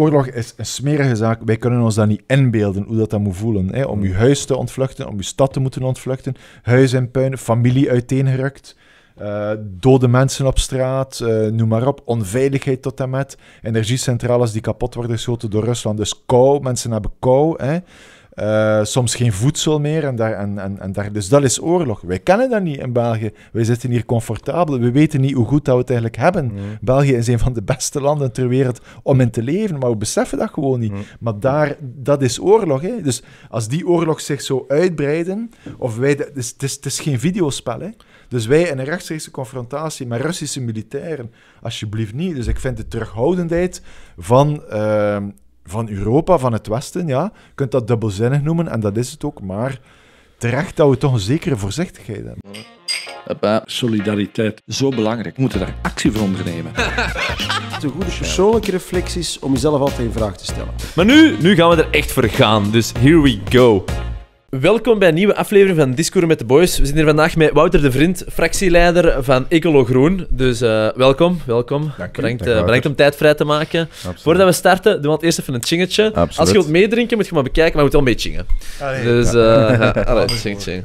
Oorlog is een smerige zaak. Wij kunnen ons dat niet inbeelden hoe dat, dat moet voelen. Hè? Om je hmm. huis te ontvluchten, om je stad te moeten ontvluchten. Huis in puin, familie uiteengerukt. Uh, dode mensen op straat, eh, noem maar op. Onveiligheid tot en met. Energiecentrales die kapot worden geschoten door Rusland. Dus kou, mensen hebben kou. Hè? Eh, soms geen voedsel meer. En daar, en, en, en daar, dus dat is oorlog. Wij kennen dat niet in België. Wij zitten hier comfortabel. We weten niet hoe goed dat we het eigenlijk hebben. België is een van de beste landen ter wereld om in te leven, maar we beseffen dat gewoon niet. Maar daar, dat is oorlog. Hè? Dus als die oorlog zich zo uitbreiden, of wij, dus het, is, het is, geen videospel. Hè? Dus wij in een rechtstreekse confrontatie met Russische militairen, alsjeblieft niet. Dus ik vind de terughoudendheid van ehm, van Europa, van het Westen, ja. Je kunt dat dubbelzinnig noemen en dat is het ook, maar terecht dat we toch een zekere voorzichtigheid hebben. Hoppa. Solidariteit, zo belangrijk. We moeten daar actie voor ondernemen. een goede persoonlijke reflecties om jezelf altijd in vraag te stellen. Maar nu, nu gaan we er echt voor gaan, dus here we go. Welkom bij een nieuwe aflevering van Discourse met de Boys. We zijn hier vandaag met Wouter de Vriend, fractieleider van Ecolo Groen. Dus eh, welkom, welkom. Dank je. Bedankt, eh, om tijd vrij te maken. Voordat we starten, doen we het eerst even een chingetje. Als je wilt meedrinken, moet je maar bekijken, maar je moet wel chingen. Dus, uh, ja. allee, ching, ching.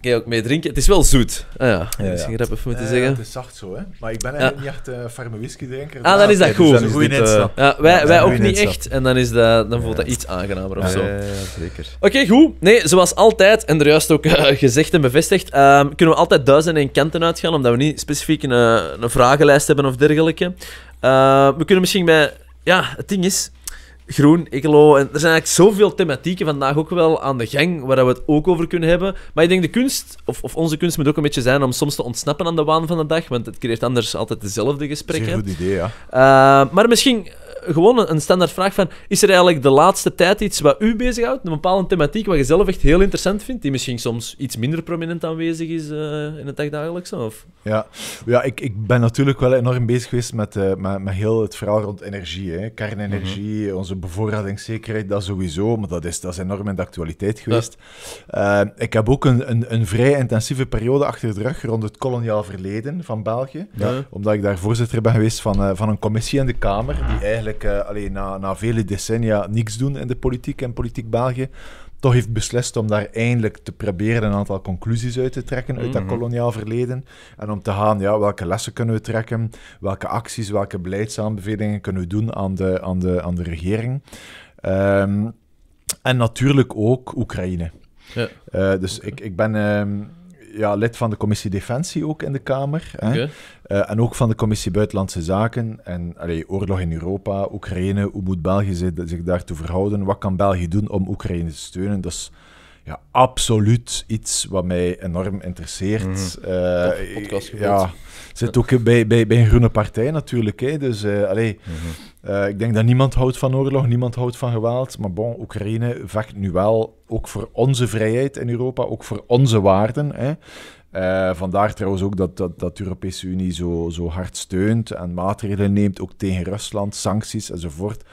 Kun je ook mee drinken? Het is wel zoet. Ah ja. Misschien grap even moeten zeggen. het is zacht zo, hè. Maar ik ben eigenlijk niet echt een eh, farme whisky drinker. Ah, dan is dat dus goed. is eh, ja, wij wij ook niet echt. En dan, is dat, dan voelt dat iets aangenamer of zo. Ja, zeker. Oké, goed. Nee, zoals altijd, en er juist ook eh, gezegd en bevestigd, ehm, kunnen we altijd duizenden en kanten uitgaan, omdat we niet specifiek een, een vragenlijst hebben of dergelijke. Ehm, we kunnen misschien bij... Ja, het ding is, groen, ecolo. En er zijn eigenlijk zoveel thematieken vandaag ook wel aan de gang waar we het ook over kunnen hebben. Maar ik denk de kunst, of, of onze kunst, moet ook een beetje zijn om soms te ontsnappen aan de waan van de dag. Want het creëert anders altijd dezelfde gesprekken. Een goed idee, ja. Eh, maar misschien gewoon een, een standaard vraag van... Is er eigenlijk de laatste tijd iets wat u bezighoudt? Een bepaalde thematiek wat je zelf echt heel interessant vindt? Die misschien soms iets minder prominent aanwezig is eh, in het dagdagelijkse? Of? Ja, ja ik, ik ben natuurlijk wel enorm bezig geweest met, eh, met, met, heel het verhaal rond energie. Hè. Kernenergie, mhm. onze bevoorradingszekerheid, dat sowieso. Maar dat is, dat is enorm in de actualiteit geweest. Eh, ik heb ook een, een, een, vrij intensieve periode achter de rug rond het koloniaal verleden van België. Omdat ik daar voorzitter ben geweest van, van een commissie in de Kamer die ah. eigenlijk eh, alleen na, na vele decennia niks doen in de politiek en politiek België, toch heeft beslist om daar eindelijk te proberen een aantal conclusies uit te trekken uit dat mhm. koloniaal verleden. En om te gaan, ja, welke lessen kunnen we trekken? Welke acties, welke beleidsaanbevelingen kunnen we doen aan de, aan de, aan de regering? Ehm, en natuurlijk ook Oekraïne. Ja. Eh, dus ik, ik ben... Ehm, ja, lid van de commissie Defensie ook in de Kamer. Hè? Eh, en ook van de commissie Buitenlandse Zaken. En allee, oorlog in Europa, Oekraïne, hoe moet België zich, daartoe verhouden? Wat kan België doen om Oekraïne te steunen? Dat is ja, absoluut iets wat mij enorm interesseert. Mm. podcast ja, zit ook bij, bij, bij een groene partij natuurlijk. Hè? Dus uh, eh, ik denk dat niemand houdt van oorlog, niemand houdt van geweld. Maar bon, Oekraïne vecht nu wel ook voor onze vrijheid in Europa, ook voor onze waarden. Hè. Eh, vandaar trouwens ook dat, dat, dat de Europese Unie zo, zo hard steunt en maatregelen neemt, ook tegen Rusland, sancties enzovoort.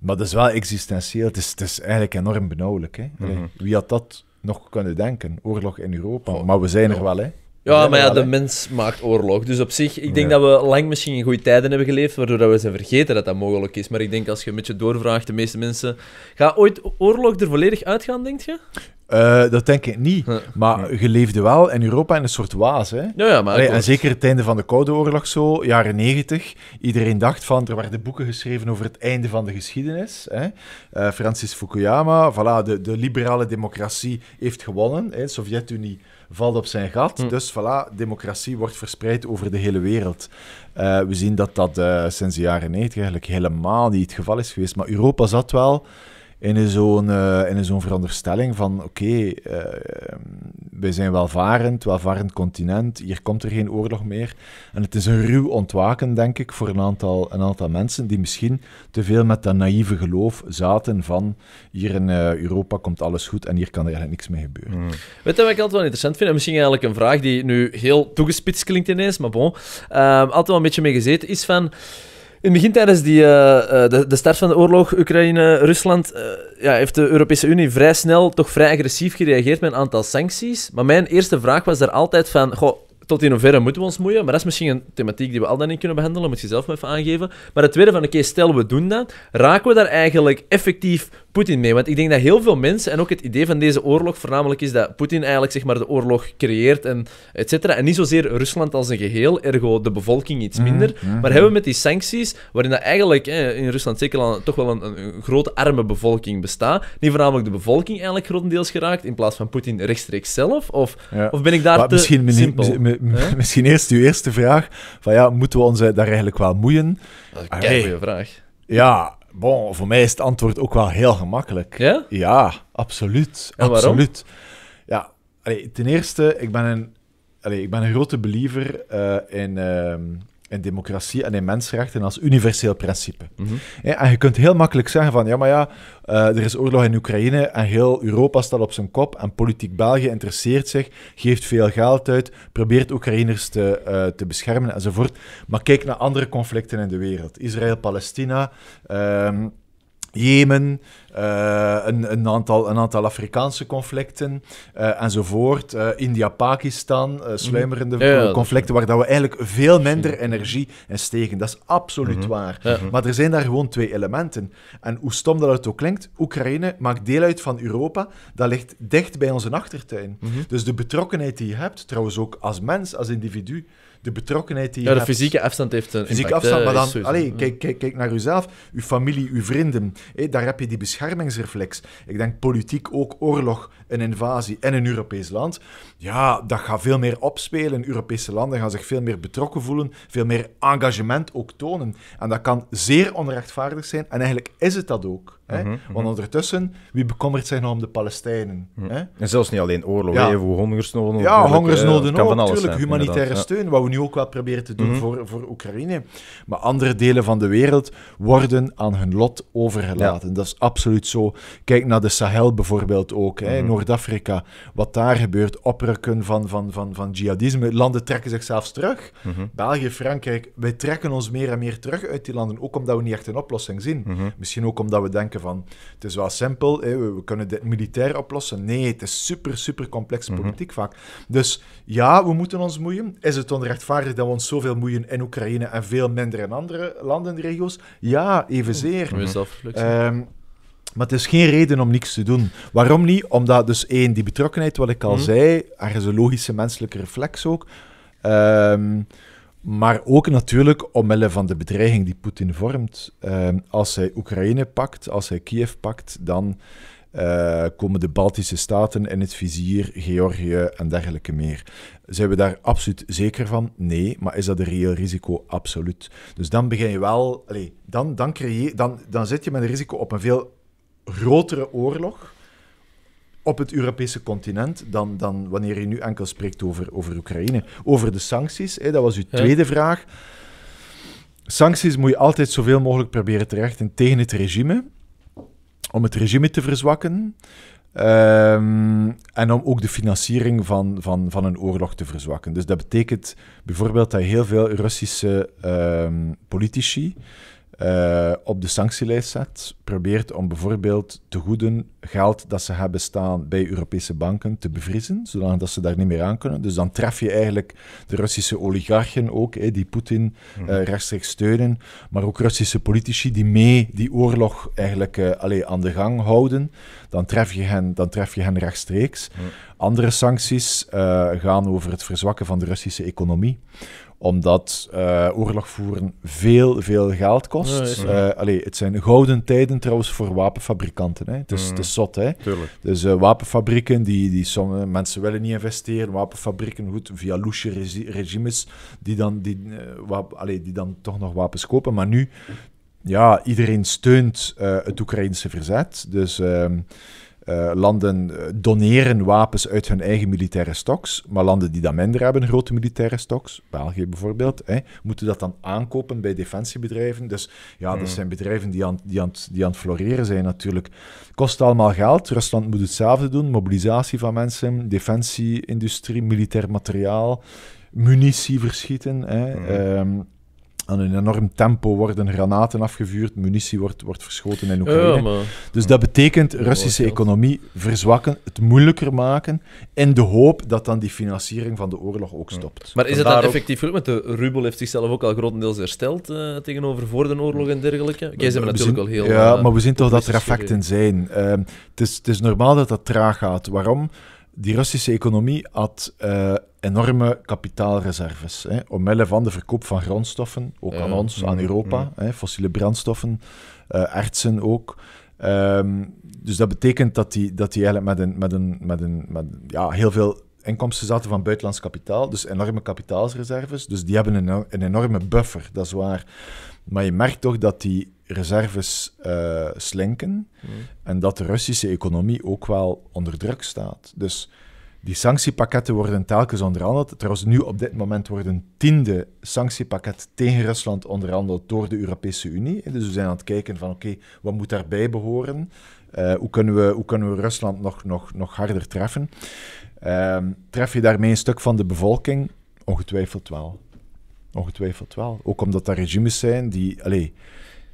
Maar dat is wel existentieel. Het is, het is eigenlijk enorm benauwelijk. Hè? Mhm. Wie had dat nog kunnen denken? Oorlog in Europa. Oh. maar we zijn er oh. wel, hè? Ja, maar ja, de mens maakt oorlog. Dus op zich, ik denk dat we lang misschien in goede tijden hebben geleefd, waardoor we zijn vergeten dat dat mogelijk is. Maar ik denk als je een beetje doorvraagt, de meeste mensen. Gaat ooit oorlog er volledig uitgaan, denk je? Eh, dat denk ik niet. Maar je leefde wel in Europa in een soort waas. Hè? Ja, maar en zeker het einde van de Koude Oorlog, zo, jaren negentig. Iedereen dacht van, er werden boeken geschreven over het einde van de geschiedenis. Hè? Eh, Francis Fukuyama, voilà, de, de liberale democratie heeft gewonnen. Hè? Sovjet-Unie valt op zijn gat. Hm. Dus voilà, democratie wordt verspreid over de hele wereld. Eh, we zien dat dat eh, sinds de jaren 90 eigenlijk helemaal niet het geval is geweest. Maar Europa zat wel in zo'n uh, in veronderstelling van oké, okay, uh, eh, ehm, wij zijn welvarend, welvarend continent, hier komt er geen oorlog meer. En het is een ruw ontwaken, denk ik, voor een aantal, een aantal mensen die misschien te veel met dat naïeve geloof zaten van hier in eh, Europa komt alles goed en hier kan er eigenlijk niks mee gebeuren. Hmm. Weet je wat ik altijd wel interessant vind? En misschien eigenlijk een vraag die nu heel toegespitst klinkt ineens, maar bon. Ehm, altijd wel een beetje mee gezeten is van... In het begin tijdens die, eh, eh, de, de, start van de oorlog Oekraïne-Rusland eh, ja, heeft de Europese Unie vrij snel, toch vrij agressief gereageerd met een aantal sancties. Maar mijn eerste vraag was daar altijd van... Goh, tot in hoeverre moeten we ons moeien? Maar dat is misschien een thematiek die we al dan niet kunnen behandelen. Moet je zelf maar even aangeven. Maar het tweede van, oké, stel we doen dat. Raken we daar eigenlijk effectief Poetin mee. Want ik denk dat heel veel mensen, en ook het idee van deze oorlog voornamelijk is dat Poetin eigenlijk zeg maar, de oorlog creëert en et cetera. En niet zozeer Rusland als een geheel, ergo de bevolking iets mm-hmm. minder. Mm-hmm. Maar hebben we met die sancties, waarin dat eigenlijk in Rusland zeker al, toch wel een, grote arme bevolking bestaat, niet voornamelijk de bevolking eigenlijk grotendeels geraakt, in plaats van Poetin rechtstreeks zelf? Of, of ben ik daar maar te misschien, simpel? Misschien eerst uw eerste vraag, van ja, moeten we ons daar eigenlijk wel moeien? Dat is een goede vraag. Ja, Bon, voor mij is het antwoord ook wel heel gemakkelijk. Ja? Ja, absoluut. absoluut. Ja, ten eerste, ik ben een, ik ben een grote believer eh, in, ehm, in democratie en in mensenrechten als universeel principe. Mhm. En je kunt heel makkelijk zeggen van, ja, maar ja, eh, er is oorlog in Oekraïne en heel Europa staat op zijn kop en politiek België interesseert zich, geeft veel geld uit, probeert Oekraïners te, eh, te beschermen enzovoort. Maar kijk naar andere conflicten in de wereld. Israël, Palestina... Ehm, Jemen, eh, een, een, aantal, een aantal Afrikaanse conflicten eh, enzovoort. Eh, India-Pakistan, mhm. sluimerende conflicten waar dat we eigenlijk veel minder energie in steken. Dat is absoluut mhm. waar. Maar er zijn daar gewoon twee elementen. En hoe stom dat het ook klinkt, Oekraïne maakt deel uit van Europa. Dat ligt dicht bij onze achtertuin. Mhm. Dus de betrokkenheid die je hebt, trouwens ook als mens, als individu, de betrokkenheid die je ja, de hebt. fysieke afstand heeft een fysieke afstand, maar dan, kijk, kijk, naar uzelf, uw familie, uw vrienden. daar heb je die beschermingsreflex. Ik denk politiek ook oorlog, een invasie en een Europees land. Ja, dat gaat veel meer opspelen. Europese landen gaan zich veel meer betrokken voelen, veel meer engagement ook tonen. En dat kan zeer onrechtvaardig zijn. En eigenlijk is het dat ook. Want mhm, mhm. ondertussen, wie bekommert zich nou om de Palestijnen? Mhm. Hè? En zelfs niet alleen oorlog, ja. even hongersnoden. Ja, hongersnoden eh, ook, natuurlijk. humanitaire steun, wat we nu ook wel proberen te doen voor, voor Oekraïne. Maar andere delen van de wereld worden aan hun lot overgelaten. Dat is absoluut zo. Kijk naar de Sahel bijvoorbeeld ook, Noord-Afrika. Wat daar gebeurt, oprukken van, van, van, van jihadisme. Landen trekken zichzelf terug. België, Frankrijk, wij trekken ons meer en meer terug uit die landen. Ook omdat we niet echt een oplossing zien. Misschien ook omdat we denken van het is wel simpel, we kunnen dit militair oplossen. Nee, het is super, super complexe mhm. politiek mm vaak. Dus ja, we moeten ons moeien. Is het onrechtvaardig dat we ons zoveel moeien in Oekraïne en veel minder in andere landen en regio's? Ja, evenzeer. Mm -hmm. Maar het is geen reden om niks te doen. Waarom niet? Omdat dus één, die betrokkenheid, wat ik al mm -hmm. zei, ergens een logische menselijke reflex ook. Um, maar ook natuurlijk omwille van de bedreiging die Poetin vormt. Ehm, als hij Oekraïne pakt, als hij Kiev pakt, dan eh, komen de Baltische staten in het vizier, Georgië en dergelijke meer. Zijn we daar absoluut zeker van? Nee, maar is dat een reëel risico? Absoluut. Dus dan begin je wel, allez, dan, dan, creëer, dan, dan zit je met een risico op een veel grotere oorlog op het Europese continent dan, dan wanneer je nu enkel spreekt over, over Oekraïne. Over de sancties, hè, dat was uw tweede vraag. Sancties moet je altijd zoveel mogelijk proberen te rechten tegen het regime, om het regime te verzwakken. Ehm, en om ook de financiering van, van, van een oorlog te verzwakken. Dus dat betekent bijvoorbeeld dat heel veel Russische ehm, politici eh, op de sanctielijst zet, probeert om bijvoorbeeld te goeden geld dat ze hebben staan bij Europese banken te bevriezen, zodat ze daar niet meer aan kunnen. Dus dan tref je eigenlijk de Russische oligarchen ook, die Poetin eh, mhm. rechtstreeks steunen, maar ook Russische politici die mee die oorlog eigenlijk uh, aan de gang houden. Dan tref je hen, dan tref je hen rechtstreeks. Mhm. Andere sancties gaan over het verzwakken van de Russische economie omdat eh, oorlog voeren veel, veel geld kost. Ja, eh, het zijn gouden tijden trouwens voor wapenfabrikanten. Hè. Het, is, zot, hè? Tuurlijk. Dus eh, wapenfabrieken, die, die sommige mensen willen niet investeren. Wapenfabrieken, goed, via louche regimes, die dan, die, allee, die dan toch nog wapens kopen. Maar nu, ja, iedereen steunt het Oekraïnse verzet. Dus... Ehm, eh, landen eh, doneren wapens uit hun eigen militaire stocks, maar landen die dat minder hebben, grote militaire stocks, België bijvoorbeeld, hè, moeten dat dan aankopen bij defensiebedrijven. Dus ja, dat hmm. zijn bedrijven die aan, die, aan, die aan het floreren zijn natuurlijk. Kost allemaal geld, Rusland moet hetzelfde doen, mobilisatie van mensen, defensieindustrie, militair materiaal, munitie verschieten. Hè, hmm. ehm, aan een enorm tempo worden granaten afgevuurd, munitie wordt, wordt verschoten in Oekraïne. Dus dat betekent Russische oh, economie verzwakken, het moeilijker maken, in de hoop dat dan die financiering van de oorlog ook stopt. Maar is het dan effectief Want de rubel heeft zichzelf ook al grotendeels hersteld eh, tegenover voor de oorlog en dergelijke. natuurlijk heel... Ja, maar we zien toch dat er effecten zijn. Ehm, het, is, het is normaal dat dat traag gaat. Waarom? die Russische economie had eh, enorme kapitaalreserves. Hè, omwille van de verkoop van grondstoffen, ook aan ons, mm-hmm. aan Europa, mm-hmm. hè, fossiele brandstoffen, eh, artsen ook. Ehm, dus dat betekent dat die, dat die eigenlijk met, een, met, een, met, een, met ja, heel veel inkomsten zaten van buitenlands kapitaal, dus enorme kapitaalsreserves. Dus die hebben een, een enorme buffer, dat is waar. Maar je merkt toch dat die reserves uh, slinken hmm. en dat de Russische economie ook wel onder druk staat. Dus die sanctiepakketten worden telkens onderhandeld. Trouwens, nu op dit moment wordt een tiende sanctiepakket tegen Rusland onderhandeld door de Europese Unie. Dus we zijn aan het kijken van oké, wat moet daarbij behoren? Eh, hoe, kunnen we, hoe kunnen we Rusland nog, nog, nog harder treffen? Ehm, tref je daarmee een stuk van de bevolking? Ongetwijfeld wel. Ongetwijfeld wel. Ook omdat er regimes zijn die... Allez,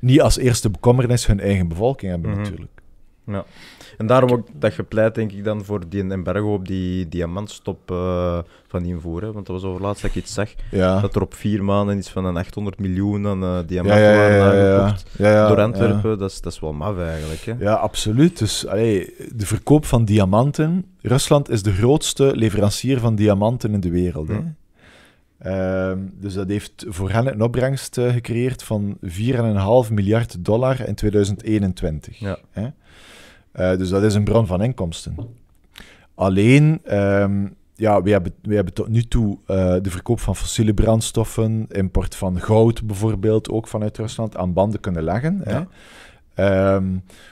niet als eerste bekommernis hun eigen bevolking hebben, mhm. natuurlijk. Ja. En daarom ook dat gepleit, denk ik, dan voor die embargo op die diamantstop eh, van invoeren. Hè? Want dat was over laatst dat ik iets zag. Dat er op vier maanden iets van een 800 miljoen aan eh, diamanten waren ja, door Antwerpen. Dat, is, dat is wel maf eigenlijk. Hè? Ja, absoluut. Dus de verkoop van diamanten. Rusland is de grootste leverancier van diamanten in de wereld. Hè? Mhm. Ehm, dus dat heeft voor hen een opbrengst eh, gecreëerd van 4,5 miljard dollar in 2021. Ja. Eh, dus dat is een bron van inkomsten. Alleen, ehm, ja, we hebben, we hebben tot nu toe eh, de verkoop van fossiele brandstoffen, import van goud bijvoorbeeld, ook vanuit Rusland, aan banden kunnen leggen. Ja. Hè? Ehm,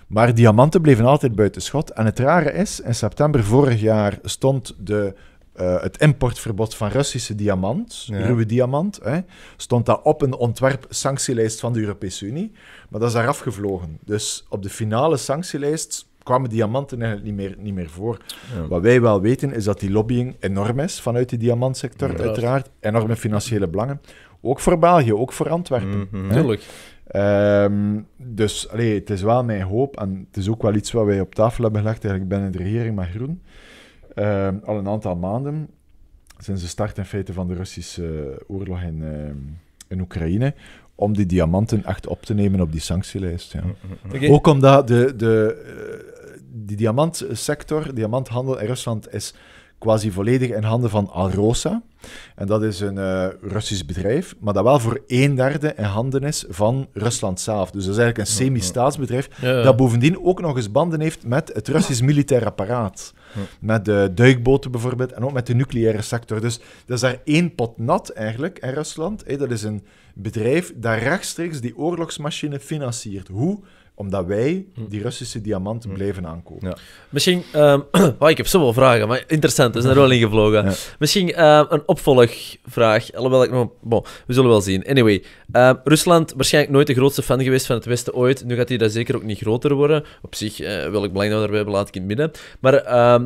maar diamanten bleven altijd buiten schot. En het rare is, in september vorig jaar stond de eh, het importverbod van Russische diamant, ruwe diamant, hè, stond dat op een ontwerp-sanctielijst van de Europese Unie. Maar dat is daar afgevlogen. Dus op de finale sanctielijst kwamen diamanten eigenlijk niet meer, niet meer voor. Wat wij wel weten is dat die lobbying enorm is vanuit de diamantsector, uiteraard. Enorme financiële belangen. Ook voor België, ook voor Antwerpen. Mm dus allee, het is wel mijn hoop en het is ook wel iets wat wij op tafel hebben gelegd eigenlijk binnen de regering maar Groen. Ehm, al een aantal maanden, sinds de start in feite van de Russische eh, oorlog in, ehm, in Oekraïne, om die diamanten echt op te nemen op die sanctielijst. Ja. Mm, mm, mm. Ook omdat de, de, eh, diamantsector, diamanthandel in Rusland, is quasi volledig in handen van Alrosa. En dat is een eh, Russisch bedrijf, maar dat wel voor een derde in handen is van Rusland zelf. Dus dat is eigenlijk een semi-staatsbedrijf dat bovendien ook nog eens banden heeft met het Russisch militair apparaat. Met de duikboten bijvoorbeeld en ook met de nucleaire sector. Dus dat is daar één pot nat eigenlijk in Rusland. dat is een bedrijf dat rechtstreeks die oorlogsmachine financiert. Hoe? Omdat wij hm. die Russische diamanten hm. bleven aankopen. Misschien, um, oh, ik heb zoveel vragen, maar interessant, is er wel ingevlogen. Misschien ehm, een opvolgvraag, alhoewel ik nog... Bon, we zullen wel zien. Anyway, um, Rusland waarschijnlijk nooit de grootste fan geweest van het Westen ooit. Nu gaat hij daar zeker ook niet groter worden. Op zich, uh, ik belang dat daarbij hebben, laat ik in het midden. Maar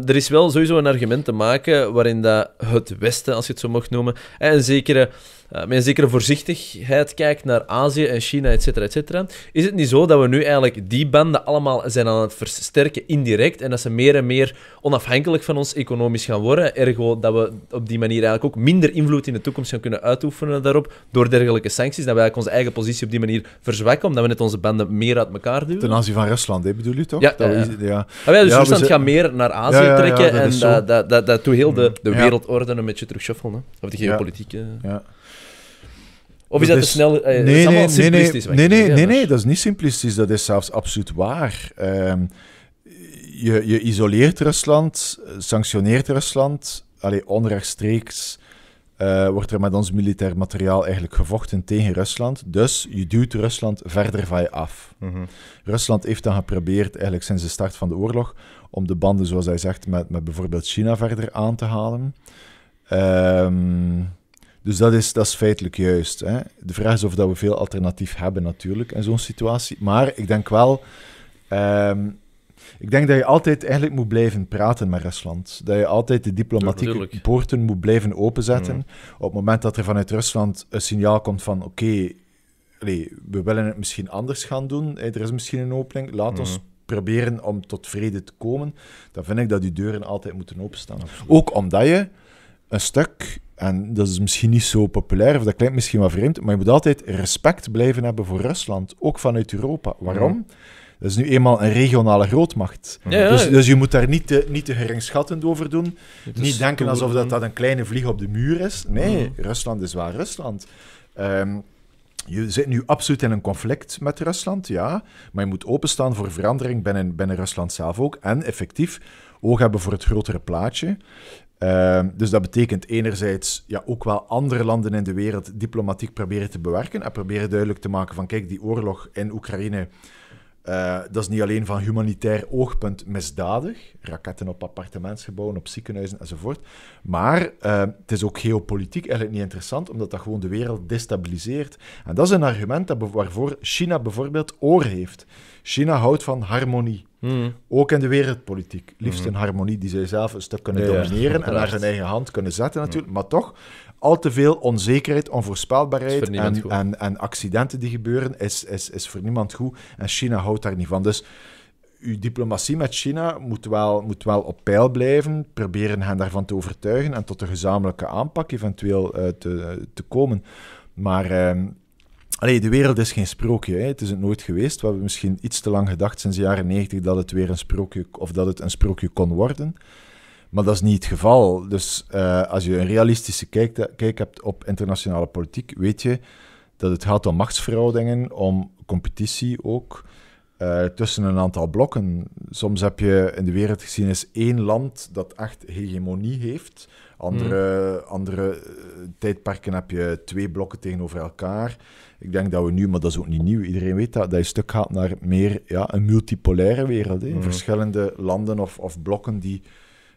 er is wel sowieso een argument te maken waarin dat het Westen, als je het zo mocht noemen, en eh, een zekere uh, met een zekere voorzichtigheid kijkt naar Azië en China, et cetera, et cetera, is het niet zo dat we nu eigenlijk die banden allemaal zijn aan het versterken indirect en dat ze meer en meer onafhankelijk van ons economisch gaan worden, ergo dat we op die manier eigenlijk ook minder invloed in de toekomst gaan kunnen uitoefenen daarop door dergelijke sancties, dat we eigenlijk onze eigen positie op die manier verzwakken, omdat we net onze banden meer uit elkaar duwen. Ten aanzien van Rusland, hè, bedoel je toch? Ja, dat ja, ja. Ah, dus Rusland gaat meer naar Azië trekken en dat, dat, dat, doet heel de, mm-hmm. de wereldorde een beetje terugschuffelen, hè? of de geopolitieke... Ja. Of is dat, te snel? Eh, nee, nee, nee, nee, nee, nee, dat is niet simplistisch. Dat is zelfs absoluut waar. Ehm, je, je isoleert Rusland, sanctioneert Rusland. Allee, onrechtstreeks uh, wordt er met ons militair materiaal eigenlijk gevochten tegen Rusland. Dus je duwt Rusland verder van je af. Mhm. Rusland heeft dan geprobeerd, eigenlijk sinds de start van de oorlog, om de banden, zoals hij zegt, met, met bijvoorbeeld China verder aan te halen. Ehm... Dus dat is, dat is feitelijk juist. Hè. De vraag is of dat we veel alternatief hebben natuurlijk in zo'n situatie. Maar ik denk wel... Ehm, ik denk dat je altijd eigenlijk moet blijven praten met Rusland. Dat je altijd de diplomatieke poorten moet blijven openzetten. Mm. Op het moment dat er vanuit Rusland een signaal komt van oké, we willen het misschien anders gaan doen. er is misschien een opening. Laat ons mm. proberen om tot vrede te komen. Dan vind ik dat die deuren altijd moeten openstaan. Ook omdat je een stuk, en dat is misschien niet zo populair, of dat klinkt misschien wat vreemd, maar je moet altijd respect blijven hebben voor Rusland, ook vanuit Europa. Waarom? Mhm. Dat is nu eenmaal een regionale grootmacht. Mhm. Ja, Dus, dus, je moet daar niet te, niet te geringschattend over doen. niet denken alsof dat, dat een kleine vlieg op de muur is. Nee, mhm. Rusland is waar Rusland. Ehm, je zit nu absoluut in een conflict met Rusland, ja. Maar je moet openstaan voor verandering binnen, binnen Rusland zelf ook. En effectief oog hebben voor het grotere plaatje. Ehm, dus dat betekent enerzijds ja, ook wel andere landen in de wereld diplomatiek proberen te bewerken en proberen duidelijk te maken van kijk, die oorlog in Oekraïne eh, dat is niet alleen van humanitair oogpunt misdadig, raketten op appartementsgebouwen, op ziekenhuizen enzovoort, maar eh, het is ook geopolitiek eigenlijk niet interessant, omdat dat gewoon de wereld destabiliseert. En dat is een argument dat, waarvoor China bijvoorbeeld oor heeft. China houdt van harmonie. Hmm. Ook in de wereldpolitiek. Liefst hmm. een harmonie die zij zelf een stuk kunnen domineren en naar hun eigen hand kunnen zetten natuurlijk. Maar toch, al te veel onzekerheid, onvoorspelbaarheid en, en, en, accidenten die gebeuren, is, is, is voor niemand goed. En China houdt daar niet van. Dus uw diplomatie met China moet wel, moet wel op peil blijven. Proberen hen daarvan te overtuigen en tot een gezamenlijke aanpak eventueel eh, te, te komen. Maar. Uh, de wereld is geen sprookje. Hè. Het is het nooit geweest. We hebben misschien iets te lang gedacht sinds de jaren 90 dat het weer een sprookje of dat het een sprookje kon worden. Maar dat is niet het geval. Dus eh, als je een realistische kijk, kijk, hebt op internationale politiek, weet je dat het gaat om machtsverhoudingen, om competitie ook, eh, tussen een aantal blokken. Soms heb je in de wereld is één land dat echt hegemonie heeft. Andere, hmm. andere eh, tijdperken heb je twee blokken tegenover elkaar. Ik denk dat we nu, maar dat is ook niet nieuw, iedereen weet dat, dat je stuk gaat naar meer ja, een multipolaire wereld. Hmm. Verschillende landen of, of blokken die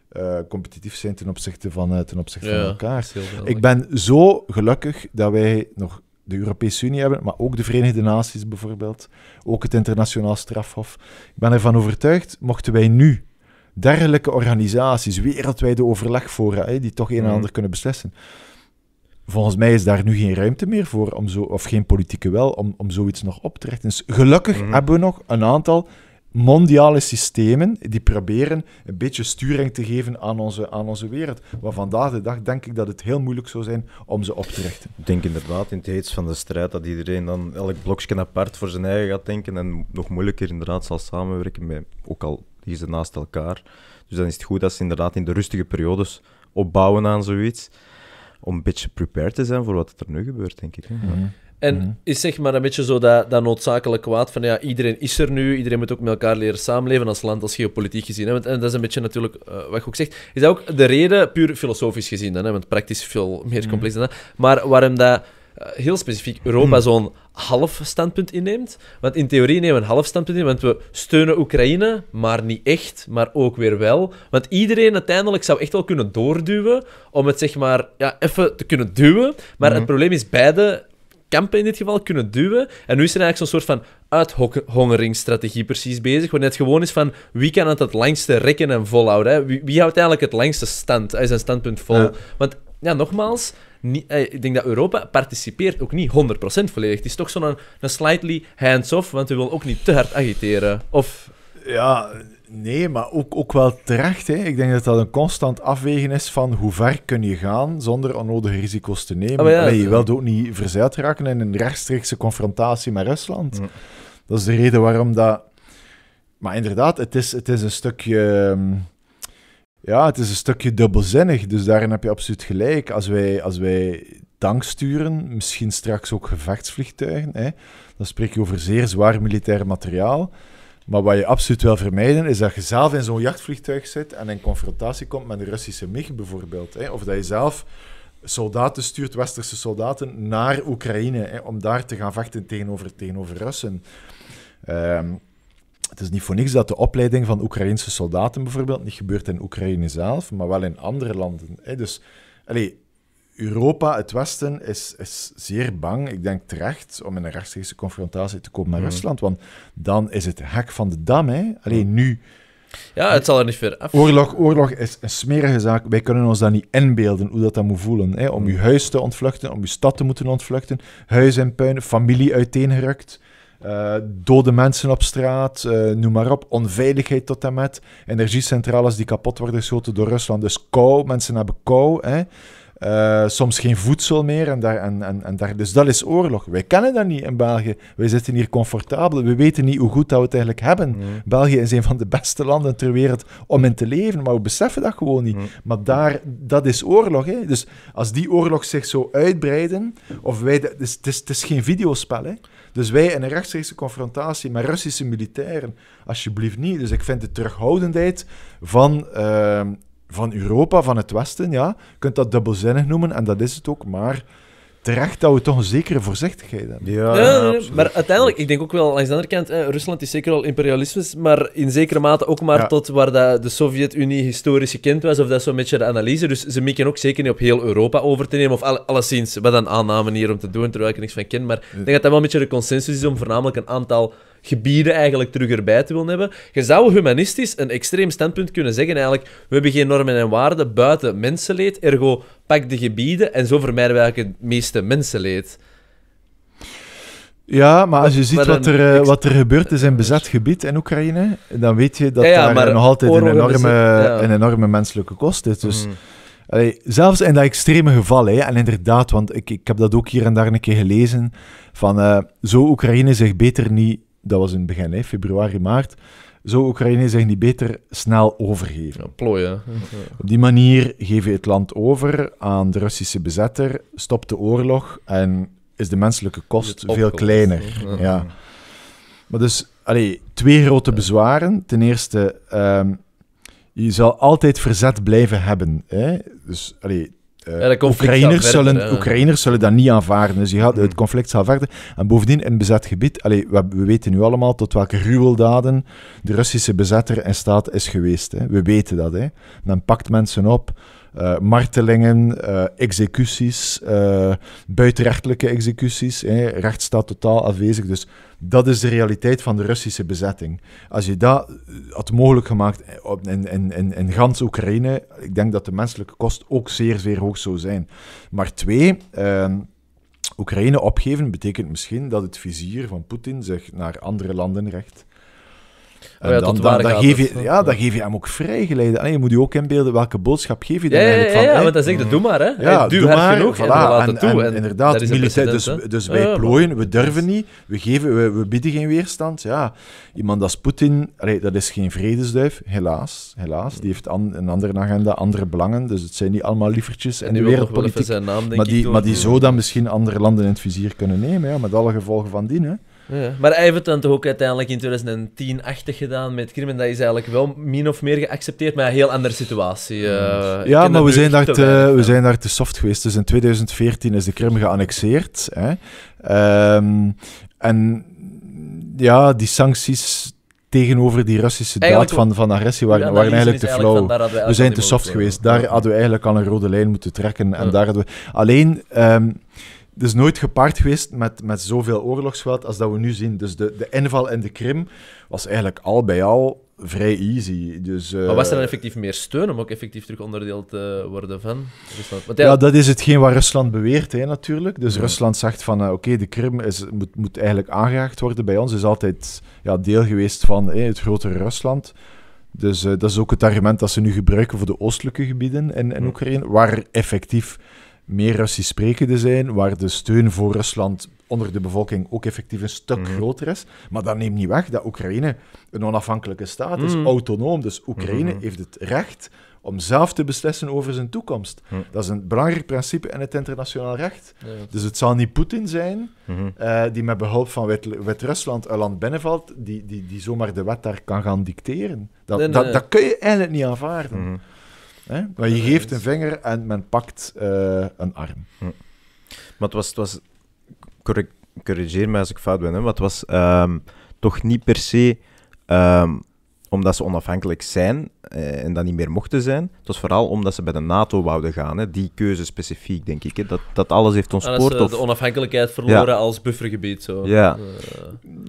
eh, competitief zijn ten opzichte van, eh, ten opzichte van elkaar. Ik ben zo gelukkig dat wij nog de Europese Unie hebben, maar ook de Verenigde Naties bijvoorbeeld, ook het Internationaal Strafhof. Ik ben ervan overtuigd, mochten wij nu dergelijke organisaties, wereldwijde overleg hey, die toch een en mhm. ander kunnen beslissen. Volgens mij is daar nu geen ruimte meer voor, om zo, of geen politieke wel, om, om zoiets nog op te richten. Dus gelukkig mhm. hebben we nog een aantal mondiale systemen die proberen een beetje sturing te geven aan onze, aan onze wereld. Waar vandaag de dag denk ik dat het heel moeilijk zou zijn om ze op te richten. Ik denk inderdaad in het heets van de strijd dat iedereen dan elk blokje apart voor zijn eigen gaat denken en nog moeilijker inderdaad zal samenwerken met, ook al die ze naast elkaar. Dus dan is het goed dat ze inderdaad in de rustige periodes opbouwen aan zoiets. Om een beetje prepared te zijn voor wat er nu gebeurt, denk ik. Hè? Mhm. En mhm. is zeg maar een beetje zo dat, dat noodzakelijk kwaad van ja, iedereen is er nu, iedereen moet ook met elkaar leren samenleven als land, als geopolitiek gezien. Hè? Want, en dat is een beetje natuurlijk eh, wat je ook zegt. Is dat ook de reden, puur filosofisch gezien dan, hè? want praktisch veel meer mhm. complex dan dat, maar waarom dat eh, heel specifiek Europa mhm. zo'n half standpunt inneemt. Want in theorie nemen we een half standpunt in, want we steunen Oekraïne, maar niet echt, maar ook weer wel. Want iedereen uiteindelijk zou echt wel kunnen doorduwen om het zeg maar ja, even te kunnen duwen. Maar het probleem is, beide kampen in dit geval kunnen duwen. En nu is er eigenlijk zo'n soort van uithongeringsstrategie precies bezig. Wanneer het gewoon is van wie kan het het langste rekken en volhouden. Hè? Wie, wie houdt eigenlijk het langste stand, is zijn standpunt vol. Want ja, nogmaals, niet, eh, ik denk dat Europa participeert ook niet 100% volledig. Het is toch zo'n slightly hands-off, want we wil ook niet te hard agiteren. Of... Ja, Nee, maar ook, ook wel terecht. Hè. Ik denk dat dat een constant afwegen is van hoe ver kun je gaan zonder onnodige risico's te nemen. Oh, ja, je eh, wilt ook niet verzeild raken in een rechtstreekse confrontatie met Rusland. Mm. Dat is de reden waarom dat... Maar inderdaad, het is, het is een stukje... Ehm, ja, het is een stukje dubbelzinnig. Dus daarin heb je absoluut gelijk. Als wij, als wij sturen, misschien straks ook gevechtsvliegtuigen, hè, dan spreek je over zeer zwaar militair materiaal. Maar wat je absoluut wil vermijden, is dat je zelf in zo'n jachtvliegtuig zit en in confrontatie komt met de Russische MIG bijvoorbeeld. Hè? Of dat je zelf soldaten stuurt, westerse soldaten, naar Oekraïne hè? om daar te gaan vechten tegenover, tegenover Russen. Ehm, het is niet voor niks dat de opleiding van Oekraïnse soldaten bijvoorbeeld niet gebeurt in Oekraïne zelf, maar wel in andere landen. Hè? Dus allez, Europa, het Westen, is, is zeer bang, ik denk terecht, om in een rechtstreekse confrontatie te komen met mhm. Rusland. Want dan is het hek van de dam. Hè? Alleen mhm. nu. Ja, het zal er niet ver Oorlog, oorlog is een smerige zaak. Wij kunnen ons dat niet inbeelden, hoe dat, dat moet voelen. Hè? Om mhm. je huis te ontvluchten, om je stad te moeten ontvluchten. Huis in puin, familie uiteengerukt. Uh, dode mensen op straat, eh, noem maar op. Onveiligheid tot en met. Energiecentrales die kapot worden geschoten door Rusland. Dus kou, mensen hebben kou. Hè? Eh, soms geen voedsel meer. En daar, en, en, daar, dus dat is oorlog. Wij kennen dat niet in België. Wij zitten hier comfortabel. We weten niet hoe goed dat we het eigenlijk hebben. België is een van de beste landen ter wereld om in te leven. Maar we beseffen dat gewoon niet. Maar daar, dat is oorlog. Hè? Dus als die oorlog zich zo uitbreiden. Of wij, dus, het, is, het is geen videospel. Hè? Dus wij in een rechtstreekse confrontatie met Russische militairen, alsjeblieft niet. Dus ik vind de terughoudendheid van ehm, van Europa, van het Westen, ja. Je kunt dat dubbelzinnig noemen en dat is het ook, maar terecht dat we toch een zekere voorzichtigheid hebben. Ja, maar uiteindelijk, ik denk ook wel langs de andere kant, eh, Rusland is zeker al imperialistisch, maar in zekere mate ook maar tot waar dat de Sovjet-Unie historisch gekend was, of dat is zo'n beetje de analyse. Dus ze mikken ook zeker niet op heel Europa over te nemen, of alleszins, wat een aanname hier om te doen, terwijl ik er niks van ken. Maar ik denk dat dat wel een beetje de consensus is om voornamelijk een aantal gebieden eigenlijk terug erbij te willen hebben. Je zou humanistisch een extreem standpunt kunnen zeggen eigenlijk, we hebben geen normen en waarden buiten mensenleed, ergo pak de gebieden en zo vermijden we eigenlijk het meeste mensenleed. Ja, maar als je ziet wat er, eh, wat er gebeurt, is in bezet gebied in Oekraïne, dan weet je dat ja, daar eh, nog altijd een enorme, een enorme menselijke kost is. Dus mhm. zelfs in dat extreme geval, hè, en inderdaad, want ik, ik heb dat ook hier en daar een keer gelezen, van eh, zo Oekraïne zich beter niet dat was in het begin, hè, februari, maart, zo Oekraïne zich niet beter snel overgeven. Ja, plooien. Op die manier geef je het land over aan de Russische bezetter, stopt de oorlog en is de menselijke kost veel kleiner. Ja. Maar dus, allee, twee grote bezwaren. Ten eerste, ehm, je zal altijd verzet blijven hebben. Hè? Dus allee, eh, Oekraïners, zullen, eh. Oekraïners zullen dat niet aanvaarden. Dus je gaat, het mm. conflict zal verder. En bovendien, in bezet gebied, allez, we, weten nu allemaal tot welke ruweldaden de Russische bezetter in staat is geweest. Hè. We weten dat. Hè. Men pakt mensen op. Eh, martelingen, eh, executies, eh, buitenrechtelijke executies. Hè. totaal afwezig. Dus dat is de realiteit van de Russische bezetting. Als je dat had mogelijk gemaakt in, in, in, in gans Oekraïne, ik denk dat de menselijke kost ook zeer, zeer hoog zou zijn. Maar twee. Ehm, Oekraïne opgeven betekent misschien dat het vizier van Poetin zich naar andere landen recht ja, dan, dan, geef je, ja, dan geef je hem ook vrijgeleide. Alleen je moet je ook inbeelden welke boodschap geef je daar ja, eigenlijk van. Ja, want dat dan zeg je, doe mm. maar. Hè. Ja, genoeg en inderdaad, militair, dus, dus wij plooien, we durven niet, we, geven, we, we, bieden geen weerstand. Ja, iemand als Poetin, dat is geen vredesduif, helaas. helaas. Die heeft een andere agenda, andere belangen, dus het zijn niet allemaal liefertjes en de wereldpolitiek. maar, die, maar die zo dan misschien andere landen in het vizier kunnen nemen, ja, met alle gevolgen van dien. Hè. Ja. Maar hij heeft het dan toch ook uiteindelijk in 2010 80 gedaan met Krim. En dat is eigenlijk wel min of meer geaccepteerd, maar een heel andere situatie. Eh, ja, maar we zijn, daar te, we zijn daar te soft geweest. Dus in 2014 is de Krim geannexeerd. Hè. Ehm, en ja, die sancties tegenover die Russische daad van, van agressie waren, waren eigenlijk te dus flauw. we zijn te soft geweest. Daar hadden we eigenlijk al een rode lijn moeten trekken. En daar hadden we... Alleen... Ehm, het is nooit gepaard geweest met, met zoveel oorlogsgeweld als dat we nu zien. Dus de, de inval in de Krim was eigenlijk al bij al vrij easy. Dus, eh, Maar was er dan effectief meer steun om ook effectief terug onderdeel te worden van Rusland? ja, dat is hetgeen wat Rusland beweert, hè, natuurlijk. Dus Rusland zegt van, eh, oké, de Krim is, moet, moet eigenlijk aangeraakt worden. Bij ons is altijd ja, deel geweest van het grotere Rusland. Dus eh, dat is ook het argument dat ze nu gebruiken voor de oostelijke gebieden in, in hm. Oekraïne, waar effectief meer Russisch sprekende zijn, waar de steun voor Rusland onder de bevolking ook effectief een stuk mhm. groter is. Maar dat neemt niet weg dat Oekraïne een onafhankelijke staat is, mhm. autonoom. Dus Oekraïne mhm. heeft het recht om zelf te beslissen over zijn toekomst. Dat is een belangrijk principe in het internationaal recht. Dus het zal niet Poetin zijn eh, die met behulp van Wit-Rusland een land binnenvalt, die, die, die zomaar de wet daar kan gaan dicteren. Dat, dat, dat kun je eigenlijk niet aanvaarden. Maar je geeft een vinger en men pakt eh, een arm. Maar het was, het was corrigeer me als ik fout ben, hè, maar het was ehm, toch niet per se ehm, omdat ze onafhankelijk zijn eh, en dat niet meer mochten zijn. Het was vooral omdat ze bij de NATO wouden gaan. Hè. Die keuze specifiek, denk ik. Hè. Dat, dat alles heeft ontspoord. Dat eh, of... de onafhankelijkheid verloren als buffergebied. Zo. Ja.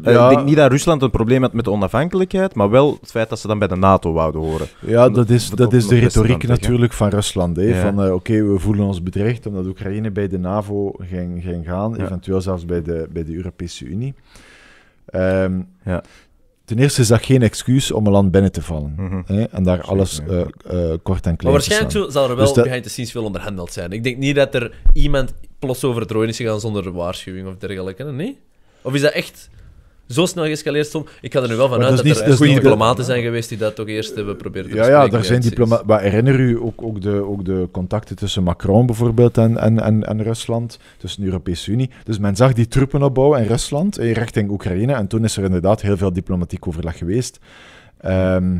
Eh, ja. Ik denk niet dat Rusland een probleem had met de onafhankelijkheid, maar wel het feit dat ze dan bij de NATO wouden horen. Ja, dat is, dat, is de retoriek natuurlijk van Rusland. Hè. Van oké, we voelen ons bedreigd omdat Oekraïne bij de NAVO ging, gaan, eventueel zelfs bij de, bij de Europese Unie. Ehm, ja. Ten eerste is dat geen excuus om een land binnen te vallen. Mhm. hè? En daar alles eh, eh, kort en klein Maar waarschijnlijk zal er dus wel dus dat... behind the scenes veel onderhandeld zijn. Ik denk niet dat er iemand plots over het rooien is gegaan zonder waarschuwing of dergelijke, nee? Of is dat echt zo snel gescaleerd stond. Ik ga er nu wel vanuit dat, er goede diplomaten zijn geweest die dat toch eerst hebben geprobeerd te Ja, ja, er zijn diplomaten. Maar herinner u ook, ook, de, ook de contacten tussen Macron bijvoorbeeld en, en, en, Rusland, tussen de Europese Unie. Dus men zag die troepen opbouwen in Rusland in eh, richting Oekraïne. En toen is er inderdaad heel veel diplomatiek overleg geweest. Ehm,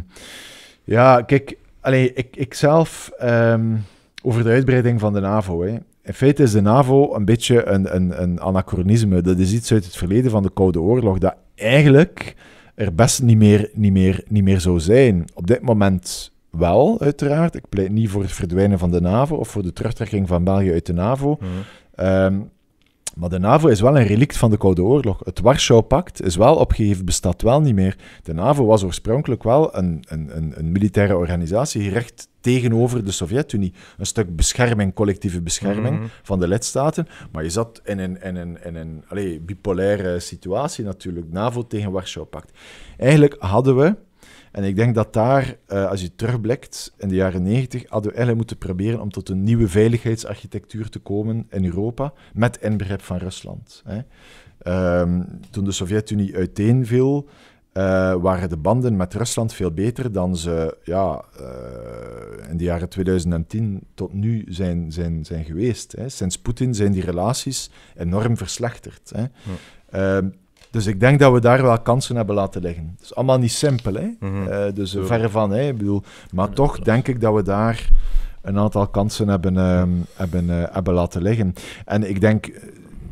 ja, kijk, alleen ik, ik zelf ehm, over de uitbreiding van de NAVO. Hè in feite is de NAVO een beetje een, een, een anachronisme. Dat is iets uit het verleden van de Koude Oorlog dat eigenlijk er best niet meer, niet meer, niet meer zou zijn. Op dit moment wel, uiteraard. Ik pleit niet voor het verdwijnen van de NAVO of voor de terugtrekking van België uit de NAVO. Mm. Maar de NAVO is wel een relict van de Koude Oorlog. Het Warschau-pact is wel opgegeven, bestaat wel niet meer. De NAVO was oorspronkelijk wel een, een, een, militaire organisatie, gericht tegenover de Sovjet-Unie. Een stuk bescherming, collectieve bescherming mhm. van de lidstaten. Maar je zat in een, in een, een allez, bipolaire situatie natuurlijk. NAVO tegen Warschau-pact. Eigenlijk hadden we en ik denk dat daar, eh, als je terugblikt, in de jaren 90 hadden we eigenlijk moeten proberen om tot een nieuwe veiligheidsarchitectuur te komen in Europa, met inbegrip van Rusland. Hè. Ehm, toen de Sovjet-Unie uiteenviel, eh, waren de banden met Rusland veel beter dan ze ja, eh, in de jaren 2010 tot nu zijn, zijn, zijn geweest. Hè. Sinds Poetin zijn die relaties enorm verslechterd. Hè. Ehm, dus ik denk dat we daar wel kansen hebben laten liggen. Het is allemaal niet simpel, hè? Mhm. Eh, dus ver verre van, hè? Ik bedoel, maar toch denk ik dat we daar een aantal kansen hebben, ehm, hebben, eh, hebben laten liggen. En ik denk, eh,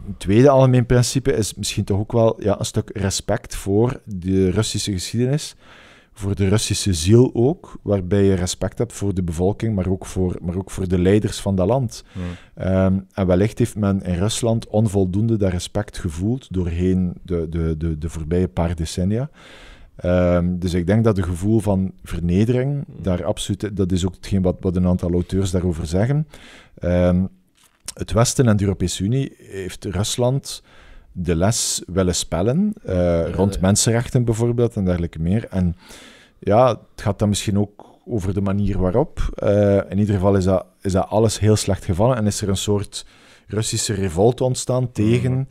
het tweede algemeen principe is misschien toch ook wel ja, een stuk respect voor de Russische geschiedenis voor de Russische ziel ook, waarbij je respect hebt voor de bevolking, maar ook voor, maar ook voor de leiders van dat land. Ehm, en wellicht heeft men in Rusland onvoldoende dat respect gevoeld doorheen de, de, de, de voorbije paar decennia. Ehm, dus ik denk dat het gevoel van vernedering daar absoluut, dat is ook hetgeen wat, wat een aantal auteurs daarover zeggen. Ehm, het Westen en de Europese Unie heeft Rusland de les willen spellen, eh, rond mensenrechten bijvoorbeeld en dergelijke meer. En ja, het gaat dan misschien ook over de manier waarop. Eh, in ieder geval is dat, is dat alles heel slecht gevallen en is er een soort Russische revolt ontstaan tegen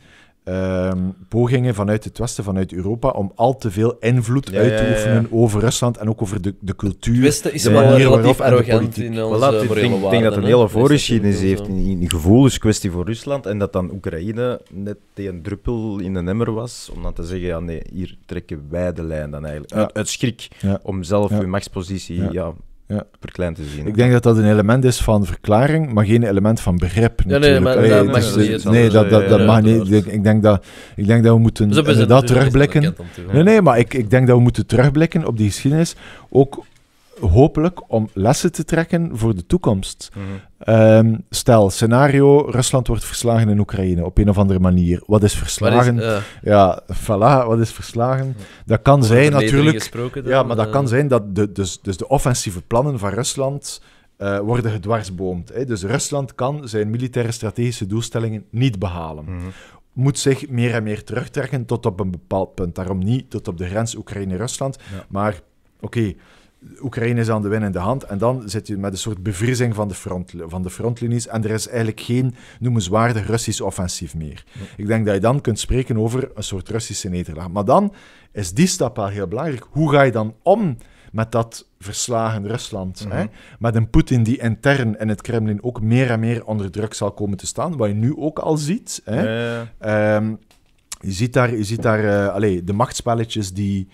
Um, pogingen vanuit het Westen, vanuit Europa, om al te veel invloed uit te oefenen over Rusland en ook over de, de cultuur. Het Westen is de manier waarop en de politiek. In ons voilà, eh, dus ik denk, waarden, dat een hele in voorgeschiedenis heeft in, een gevoelenskwestie voor Rusland en dat dan Oekraïne net een druppel in de emmer was, om dan te zeggen, ja nee, hier trekken wij de lijn dan eigenlijk. Uit, uit schrik om zelf uw machtspositie ja ja. per verkleind te zien. Ik denk dat dat een element is van verklaring, maar geen element van begrip. natuurlijk. nee, dat mag niet. dat, Ik, denk dat, ik denk dat we moeten dus dat terugblikken. Nee, nee, maar ik, ik denk dat we moeten terugblikken op die geschiedenis. Ook hopelijk om lessen te trekken voor de toekomst. Mhm. Ehm, stel, scenario, Rusland wordt verslagen in Oekraïne op een of andere manier. Wat is verslagen? Wat is, eh, Ja, voilà, wat is verslagen? Dat kan zijn natuurlijk... ja, maar dat kan eh. zijn dat de, dus, dus de offensieve plannen van Rusland... Eh, worden gedwarsboomd. Hè? Dus Rusland kan zijn militaire strategische doelstellingen niet behalen. Mhm. moet zich meer en meer terugtrekken tot op een bepaald punt. Daarom niet tot op de grens Oekraïne-Rusland. Maar oké, Oekraïne is aan de winnende hand. En dan zit je met een soort bevriezing van de, front, van de frontlinies. En er is eigenlijk geen noemenswaardig Russisch offensief meer. Ik denk dat je dan kunt spreken over een soort Russische nederlaag. Maar dan is die stap wel heel belangrijk. Hoe ga je dan om met dat verslagen Rusland? hè? Mhm. Met een Poetin die intern in het Kremlin ook meer en meer onder druk zal komen te staan. Wat je nu ook al ziet. Hè? Ehm, je ziet daar, je ziet daar eh, allez, de machtspelletjes die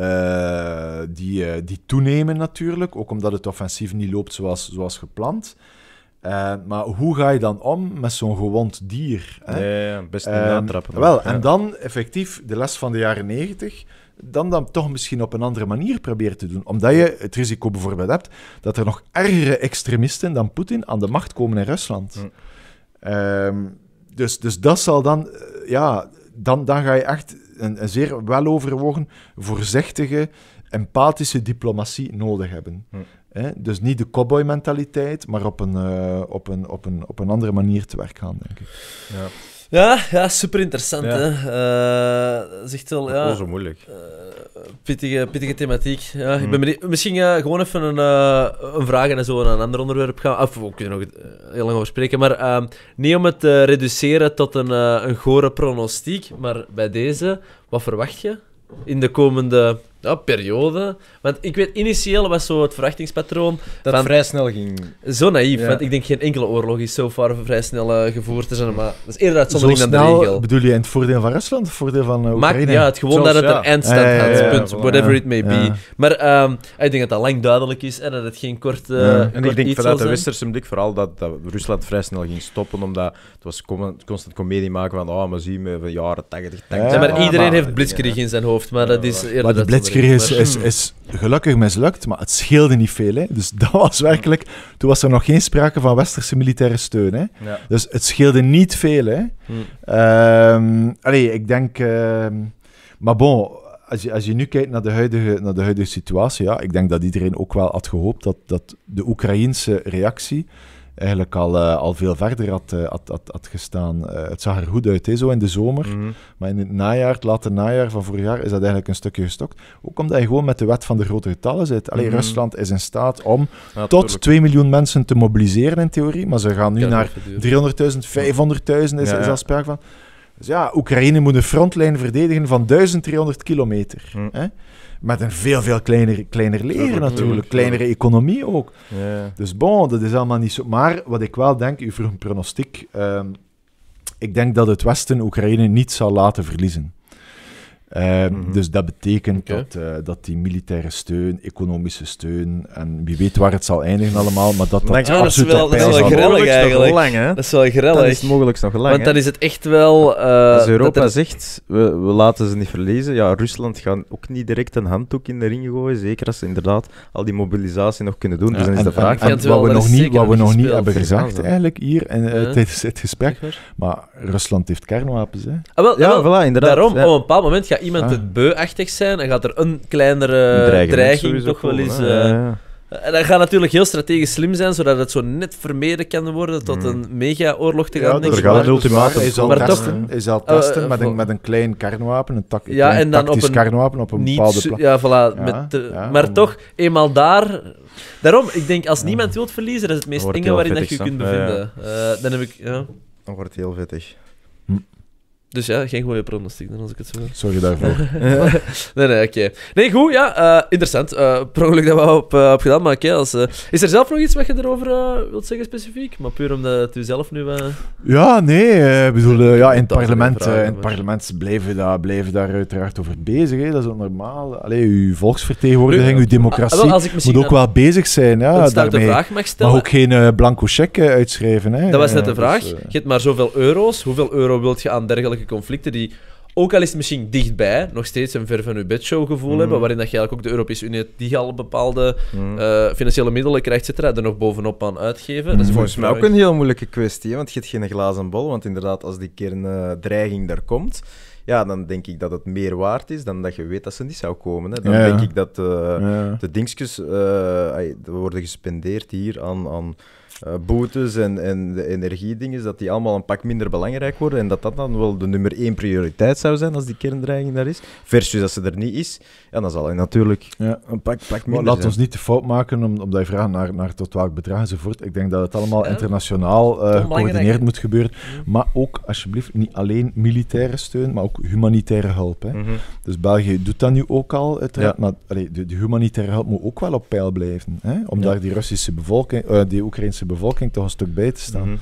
eh, die, eh, die toenemen natuurlijk, ook omdat het offensief niet loopt zoals, zoals gepland. Eh, maar hoe ga je dan om met zo'n gewond dier? Hè? ja, best niet natrappen. Wel, en dan effectief de les van de jaren 90 dan dan toch misschien op een andere manier proberen te doen. Omdat je het risico bijvoorbeeld hebt dat er nog ergere extremisten dan Poetin aan de macht komen in Rusland. Ehm, dus, dus dat zal dan, ja, dan, dan ga je echt een, zeer weloverwogen, voorzichtige, empathische diplomatie nodig hebben. Hm. Dus niet de cowboy-mentaliteit, maar op een, eh, op, een, op, een, op een andere manier te werk gaan, denk ik. Ja. Ja, ja super interessant. Ja. Hè? Eh, dat wel. Ja, zo moeilijk. Eh, pittige, pittige thematiek. Ja, ik mm. ben Misschien eh, gewoon even een, een vraag en zo naar een ander onderwerp gaan. Of ah, we kunnen nog heel lang over spreken. Maar ehm, niet om het te reduceren tot een, een gore pronostiek. Maar bij deze, wat verwacht je in de komende ja, periode. Want ik weet, initieel was zo het verwachtingspatroon... Dat vrij snel ging. Zo naïef, want ik denk geen enkele oorlog is zo ver vrij snel eh, gevoerd te zijn. Maar dat is eerder uitzondering dan de regel. bedoel je in het voordeel van Rusland, het voordeel van uh, ja ja, gewoon dat het ja. een eindstand punt, whatever it may be. Maar ehm, ik denk dat dat lang duidelijk is en dat het geen kort, eh, En ik denk vanuit de westerse blik vooral dat, dat, Rusland vrij snel ging stoppen, omdat het was constant comedie maken van, oh, maar zie me, van jaren 80, 80. maar iedereen heeft blitzkrieg in zijn hoofd, maar dat is eerder is, is, hmm. is, gelukkig mislukt, maar het scheelde niet veel. Hè. Dus dat was werkelijk... Toen was er nog geen sprake van westerse militaire steun. Hè. Dus het scheelde niet veel. Hè. Hmm. Ehm, allee, ik denk... Ehm, maar bon, als je, als je nu kijkt naar de, huidige, naar de huidige situatie, ja, ik denk dat iedereen ook wel had gehoopt dat, dat de Oekraïense reactie eigenlijk al, eh, al veel verder had, eh, had, had, gestaan. Eh, het zag er goed uit, hè, zo in de zomer. Mhm. Maar in het najaar, het late najaar van vorig jaar, is dat eigenlijk een stukje gestokt. Ook omdat je gewoon met de wet van de grote getallen zit. Alleen mhm. Rusland is in staat om tot 2 miljoen mensen te mobiliseren in theorie. Maar ze gaan nu naar 300.000, 500.000 is, ja, is al sprake van. Dus ja, Oekraïne moet een frontlijn verdedigen van 1300 kilometer. Mhm. Hè? met een veel, veel kleiner, kleiner leger natuurlijk. Kleinere economie ook. Ja. Dus bon, dat is allemaal niet zo. Maar wat ik wel denk, u vroeg een pronostiek. Ehm, ik denk dat het Westen Oekraïne niet zal laten verliezen. Ehm, mhm. Dus dat betekent dat, eh, dat die militaire steun, economische steun en wie weet waar het zal eindigen allemaal, maar dat dat, absoluut dat is wel grillig eigenlijk. Dat is wel Dat is mogelijk nog lang. Want dan is het echt wel... Uh, Als Europa zegt, we, we laten ze niet verliezen, ja, Rusland gaat ook niet direct een handdoek in de ring gooien, zeker als ze inderdaad al die mobilisatie nog kunnen doen. dus dan is de vraag... En, wat we nog niet, wat we nog niet hebben gezegd eigenlijk hier en, eh, tijdens het gesprek, maar Rusland heeft kernwapens. Hè? Ah, wel, ja, ah, voilà, inderdaad. Daarom, op een bepaald moment gaat iemand ah. het beuachtig zijn, dan gaat er een kleinere dreiging, toch wel eens... Eh, en dat gaat natuurlijk heel strategisch slim zijn, zodat het zo net vermeden kan worden tot hmm. een mega-oorlog te gaan. Ja, er gaat een ultimatum. is zal maar testen, toch, al eh, testen eh, met, een, met een klein kernwapen, een, tak, klein en dan op een kernwapen op een bepaalde plek. Ja, voilà. Ja, met maar toch, eenmaal daar... Daarom, ik denk, als niemand wilt verliezen, dat is het meest enge waarin je kunt bevinden. dan heb ik... Ja. wordt het heel vettig. Hm. Dus ja, geen goede pronostiek dan, als ik het zo wil. Sorry daarvoor. nee, nee, oké. Nee, goed, ja, eh, interessant. Uh, per dat we op, uh, gedaan, maar oké. Okay, is er zelf nog iets wat je erover wilt zeggen specifiek? Maar puur omdat het u zelf nu... Ja, nee. Ik bedoel, ja, in het parlement, in het parlement blijven, daar, blijven daar uiteraard over bezig. Dat is ook normaal. Allee, uw volksvertegenwoordiging, uw ah, democratie moet ook wel bezig zijn. Ja, daarmee. vraag mag stellen. ook geen blanco cheque uitschrijven. Hè. Dat was net de vraag. Dus, je hebt maar zoveel euro's. Hoeveel euro wilt je aan dergelijke conflicten die ook al is het misschien dichtbij, nog steeds een ver van uw bedshow gevoel mhm. hebben, waarin dat je eigenlijk ook de Europese Unie die al bepaalde mhm. eh, financiële middelen krijgt, cetera, er nog bovenop aan uitgeven. Dat is mhm. volgens mij ook een heel moeilijke kwestie, hè? want je hebt geen glazen bol, want inderdaad, als die kerndreiging eh, daar komt, ja, dan denk ik dat het meer waard is dan dat je weet dat ze niet zou komen. Dan denk ik dat eh, de dingetjes worden gespendeerd hier aan, aan eh, boetes en, en de energiedingen, dat die allemaal een pak minder belangrijk worden. En dat dat dan wel de nummer één prioriteit zou zijn als die kerndreiging daar is. Versus dat ze er niet is. Ja, dan zal hij natuurlijk ja, een pak, pak minder Laat ons niet de fout maken om, om die vraag naar, naar tot welk bedrag enzovoort. Ik denk dat het allemaal internationaal uh, gecoördineerd moet gebeuren. Maar ook, alsjeblieft, niet alleen militaire steun, maar ook humanitaire hulp. Hè. Mhm. Dus België doet dat nu ook al, uiteraard. Maar de, de, humanitaire hulp moet ook wel op peil blijven. Hè, om daar die Russische bevolking, uh, die Oekraïnse Russische bevolking toch een stuk beter staan. Mhm.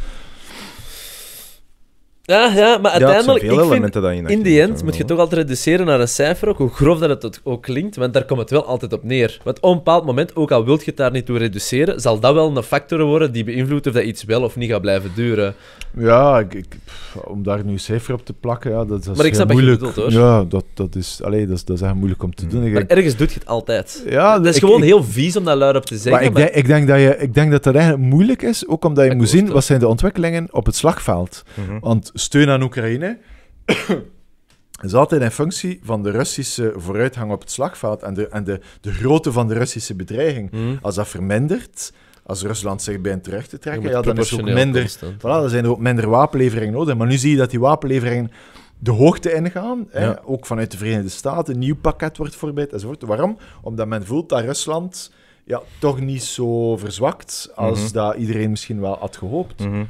Ja, ja, maar uiteindelijk, ik vind, in die end moet je toch altijd reduceren naar een cijfer, ook, hoe grof dat het ook klinkt, want daar komt het wel altijd op neer. Want op een bepaald moment, ook al wilt je het daar niet toe reduceren, zal dat wel een factor worden die beïnvloedt of dat iets wel of niet gaat blijven duren. Ja, ik, om daar nu een cijfer op te plakken, ja, dat, is ik moeilijk. hoor. Ja, dat, dat, is, allee, dat, is, echt moeilijk om te doen. Maar ergens doet je het altijd. Ja, dat is gewoon heel vies om dat luid op te zeggen. Maar ik, Denk, ik, denk, dat je, ik denk dat dat eigenlijk moeilijk is, ook omdat je moet zien, wat zijn de ontwikkelingen op het slagveld. Mhm. Want steun aan Oekraïne is altijd een functie van de Russische vooruitgang op het slagveld en de, en de, de grootte van de Russische bedreiging. Hmm. Als dat vermindert, als Rusland zich bij terug te trekken, ja, dan, is ook minder, voilà, zijn er ook minder wapenleveringen nodig. Maar nu zie je dat die wapenleveringen de hoogte ingaan, ja. hè, ook vanuit de Verenigde Staten. Een nieuw pakket wordt voorbereid enzovoort. Waarom? Omdat men voelt dat Rusland ja, toch niet zo verzwakt als mhm. dat iedereen misschien wel had gehoopt. Mhm.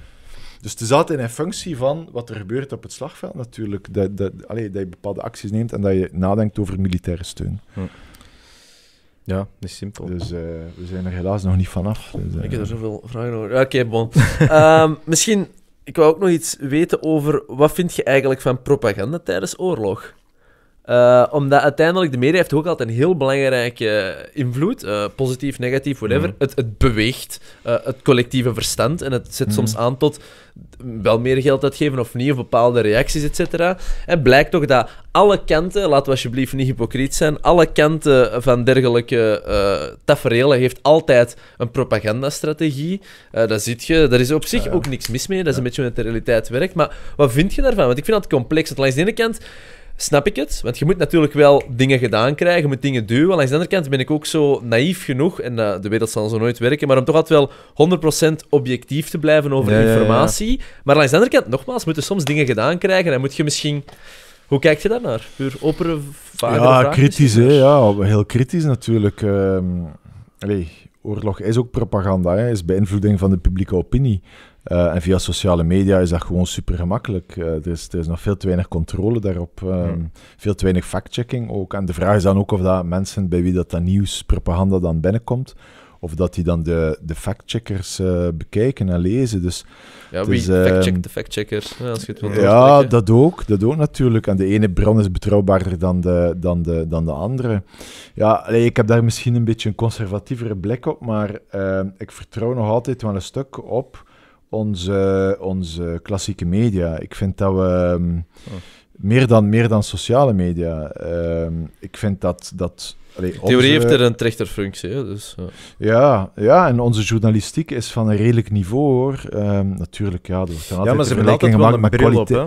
Dus het zaten altijd in functie van wat er gebeurt op het slagveld natuurlijk. Dat, dat, dat je bepaalde acties neemt en dat je nadenkt over militaire steun. Ja, dat is simpel. Dus eh, we zijn er helaas nog niet vanaf. Dus, Ik eh. heb er zoveel vragen over. Oké, okay, bon. Ehm, misschien, ik wou ook nog iets weten over, wat vind je eigenlijk van propaganda tijdens oorlog? Eh, omdat uiteindelijk de media heeft ook altijd een heel belangrijke invloed, uh, positief, negatief, whatever. Mhm. Het, het, beweegt eh, het collectieve verstand en het zet mhm. soms aan tot wel meer geld uitgeven of niet, of bepaalde reacties, et cetera. En blijkt toch dat alle kanten, laten we alsjeblieft niet hypocriet zijn, alle kanten van dergelijke uh, tafereelen heeft altijd een propagandastrategie. dat zit je, daar is op zich ook niks mis mee, dat is een beetje hoe de realiteit werkt. Maar wat vind je daarvan? Want ik vind dat complex, want langs de ene kant snap ik het. Want je moet natuurlijk wel dingen gedaan krijgen, je moet dingen duwen. Aan de andere kant ben ik ook zo naïef genoeg, en eh, de wereld zal zo nooit werken, maar om toch altijd wel 100% objectief te blijven over informatie. Maar aan de andere kant, nogmaals, je soms dingen gedaan krijgen en moet je misschien... Hoe kijk je daarnaar? Puur opere vader, Ja, kritisch, hè? Ja, heel kritisch natuurlijk. Uh, oorlog is ook propaganda, hè? is beïnvloeding van de publieke opinie. Eh, en via sociale media is dat gewoon super gemakkelijk. Eh, er, is, er, is, nog veel te weinig controle daarop, ehm, veel te weinig factchecking ook. En de vraag is dan ook of dat mensen bij wie dat, dat nieuws, propaganda dan binnenkomt, of dat die dan de, de factcheckers eh, bekijken en lezen. Dus, ja, wie dus, de factcheckers? Ja, als je het wilt ja dat ook, dat ook natuurlijk. En de ene bron is betrouwbaarder dan de, dan de, dan de andere. Ja, ik heb daar misschien een beetje een conservatievere blik op, maar ehm, ik vertrouw nog altijd wel een stuk op onze, onze klassieke media. Ik vind dat we. Ehm, oh. Meer dan, meer dan sociale media. Ehm, ik vind dat, dat Allee, Theorie heeft er een trechterfunctie. dus, ja. ja. Ja, en onze journalistiek is van een redelijk niveau hoor. Ehm, natuurlijk, ja, er ja, maar ze hebben altijd wel een bril op. Hè?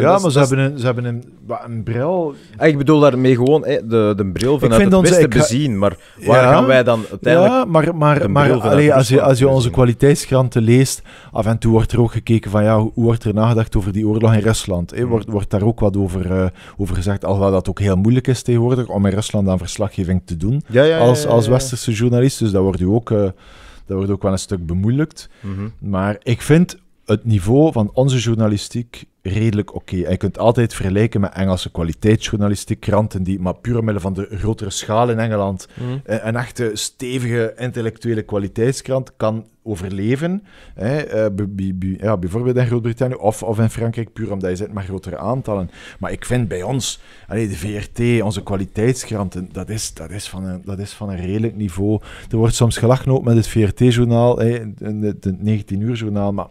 Ja, maar ze, hebben een, ze hebben een, een bril. Ah, ik bedoel daarmee gewoon hè, de, de bril vanuit het onze, beste bezien. Maar waar gaan wij dan uiteindelijk. Ja, maar, maar, maar als, je, als je onze kwaliteitskranten leest, af en toe wordt er ook gekeken van ja, hoe wordt er nagedacht over die oorlog in Rusland? Hè? Hmm. Wordt, wordt daar ook wat over, eh, over gezegd? Alhoewel dat ook heel moeilijk is tegenwoordig om in Rusland aan verslaggeving te doen als, als westerse journalist. Dus dat wordt u ook, uh, dat wordt ook wel een stuk bemoeilijkt. Mhm. Maar ik vind het niveau van onze journalistiek redelijk oké. je kunt altijd vergelijken met Engelse kwaliteitsjournalistiek, kranten die maar puur omwille van de grotere schaal in Engeland mhm. een, een echte stevige intellectuele kwaliteitskrant kan overleven. Hè, eh, ja, bijvoorbeeld in Groot-Brittannië of, of in Frankrijk, puur omdat je zet maar grotere aantallen. Maar ik vind bij ons, allee, de VRT, onze kwaliteitskranten, dat is, dat, is van een, dat is van een redelijk niveau. Er wordt soms gelachen ook met het VRT-journaal, het 19-uur-journaal, maar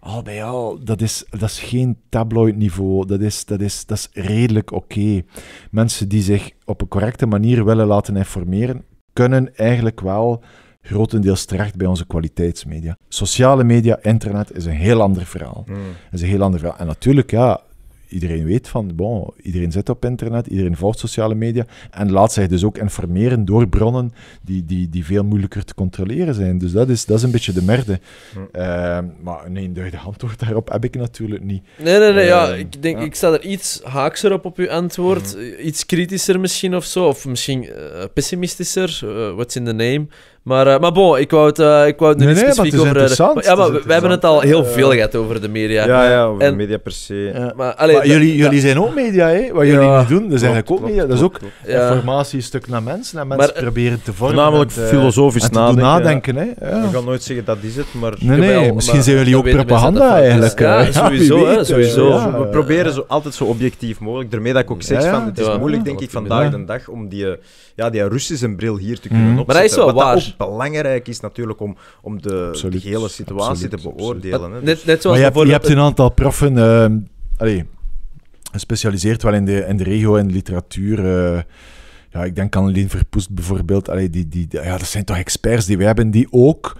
al bij al, dat is, dat is geen tabloid niveau. Dat is, dat is, dat is redelijk oké. Mensen die zich op een correcte manier willen laten informeren, kunnen eigenlijk wel grotendeels terecht bij onze kwaliteitsmedia. Sociale media, internet is een heel ander verhaal. Hmm. Is een heel ander verhaal. En natuurlijk, ja, iedereen weet van, bon, iedereen zit op internet, iedereen volgt sociale media en laat zich dus ook informeren door bronnen die, die, die veel moeilijker te controleren zijn. Dus dat is, dat is een beetje de merde. Hmm. Ehm, maar een eenduidig antwoord daarop heb ik natuurlijk niet. Nee, nee, nee, ja, ehm, ik denk, ik sta er iets haakser op op uw antwoord, hmm. iets kritischer misschien of zo, of misschien eh, pessimistischer, eh, what's in the name. Maar, eh, maar bon, ik wou het, eh, ik wou het nu niet nee, specifiek over... maar, ja, maar we hebben het al heel veel gehad over de media. Ja, ja over de media per se. Ja. Maar, jullie, jullie zijn ook media, hè? Wat jullie nu doen, dat zijn eigenlijk ook media. Dat is ook informatie stuk naar mensen, en mensen proberen te vormen. Namelijk eh, filosofisch en nadenken. nadenken hè? Ik kan nooit zeggen dat is het, maar... Nee, misschien zijn jullie ook propaganda eigenlijk. Ja, sowieso. sowieso. We proberen zo, altijd zo objectief mogelijk. Daarmee dat ik ook zeg, van, het is moeilijk, denk ik, vandaag de dag om die, ja, die Russische bril hier te kunnen mhm. opzetten. Maar dat is wel waar belangrijk is natuurlijk om, om de, de hele situatie te beoordelen. Hè. Dus- maar je, je, hebt een aantal proffen uh, ehm, allez, gespecialiseerd wel in de, in de regio en literatuur. Eh. ja, ik denk aan Lien Verpoest bijvoorbeeld. Allee, die, die, ja, dat zijn toch experts die we hebben, die ook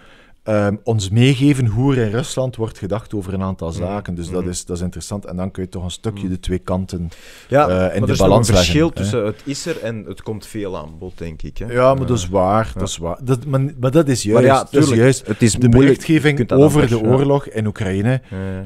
Ehm, ons meegeven hoe er in Rusland wordt gedacht over een aantal mm. zaken. Dus dat, mm. is, dat is interessant. En dan kun je toch een stukje mm. de twee kanten ja, eh, in de balans leggen. Er is een verschil tussen het is er en het komt veel aan bod, denk ik. Hè? Ja, maar dat is waar. Dat is waar. Dat, maar, dat is juist. Ja, tuurlijk. juist. Het is de berichtgeving over de oorlog in Oekraïne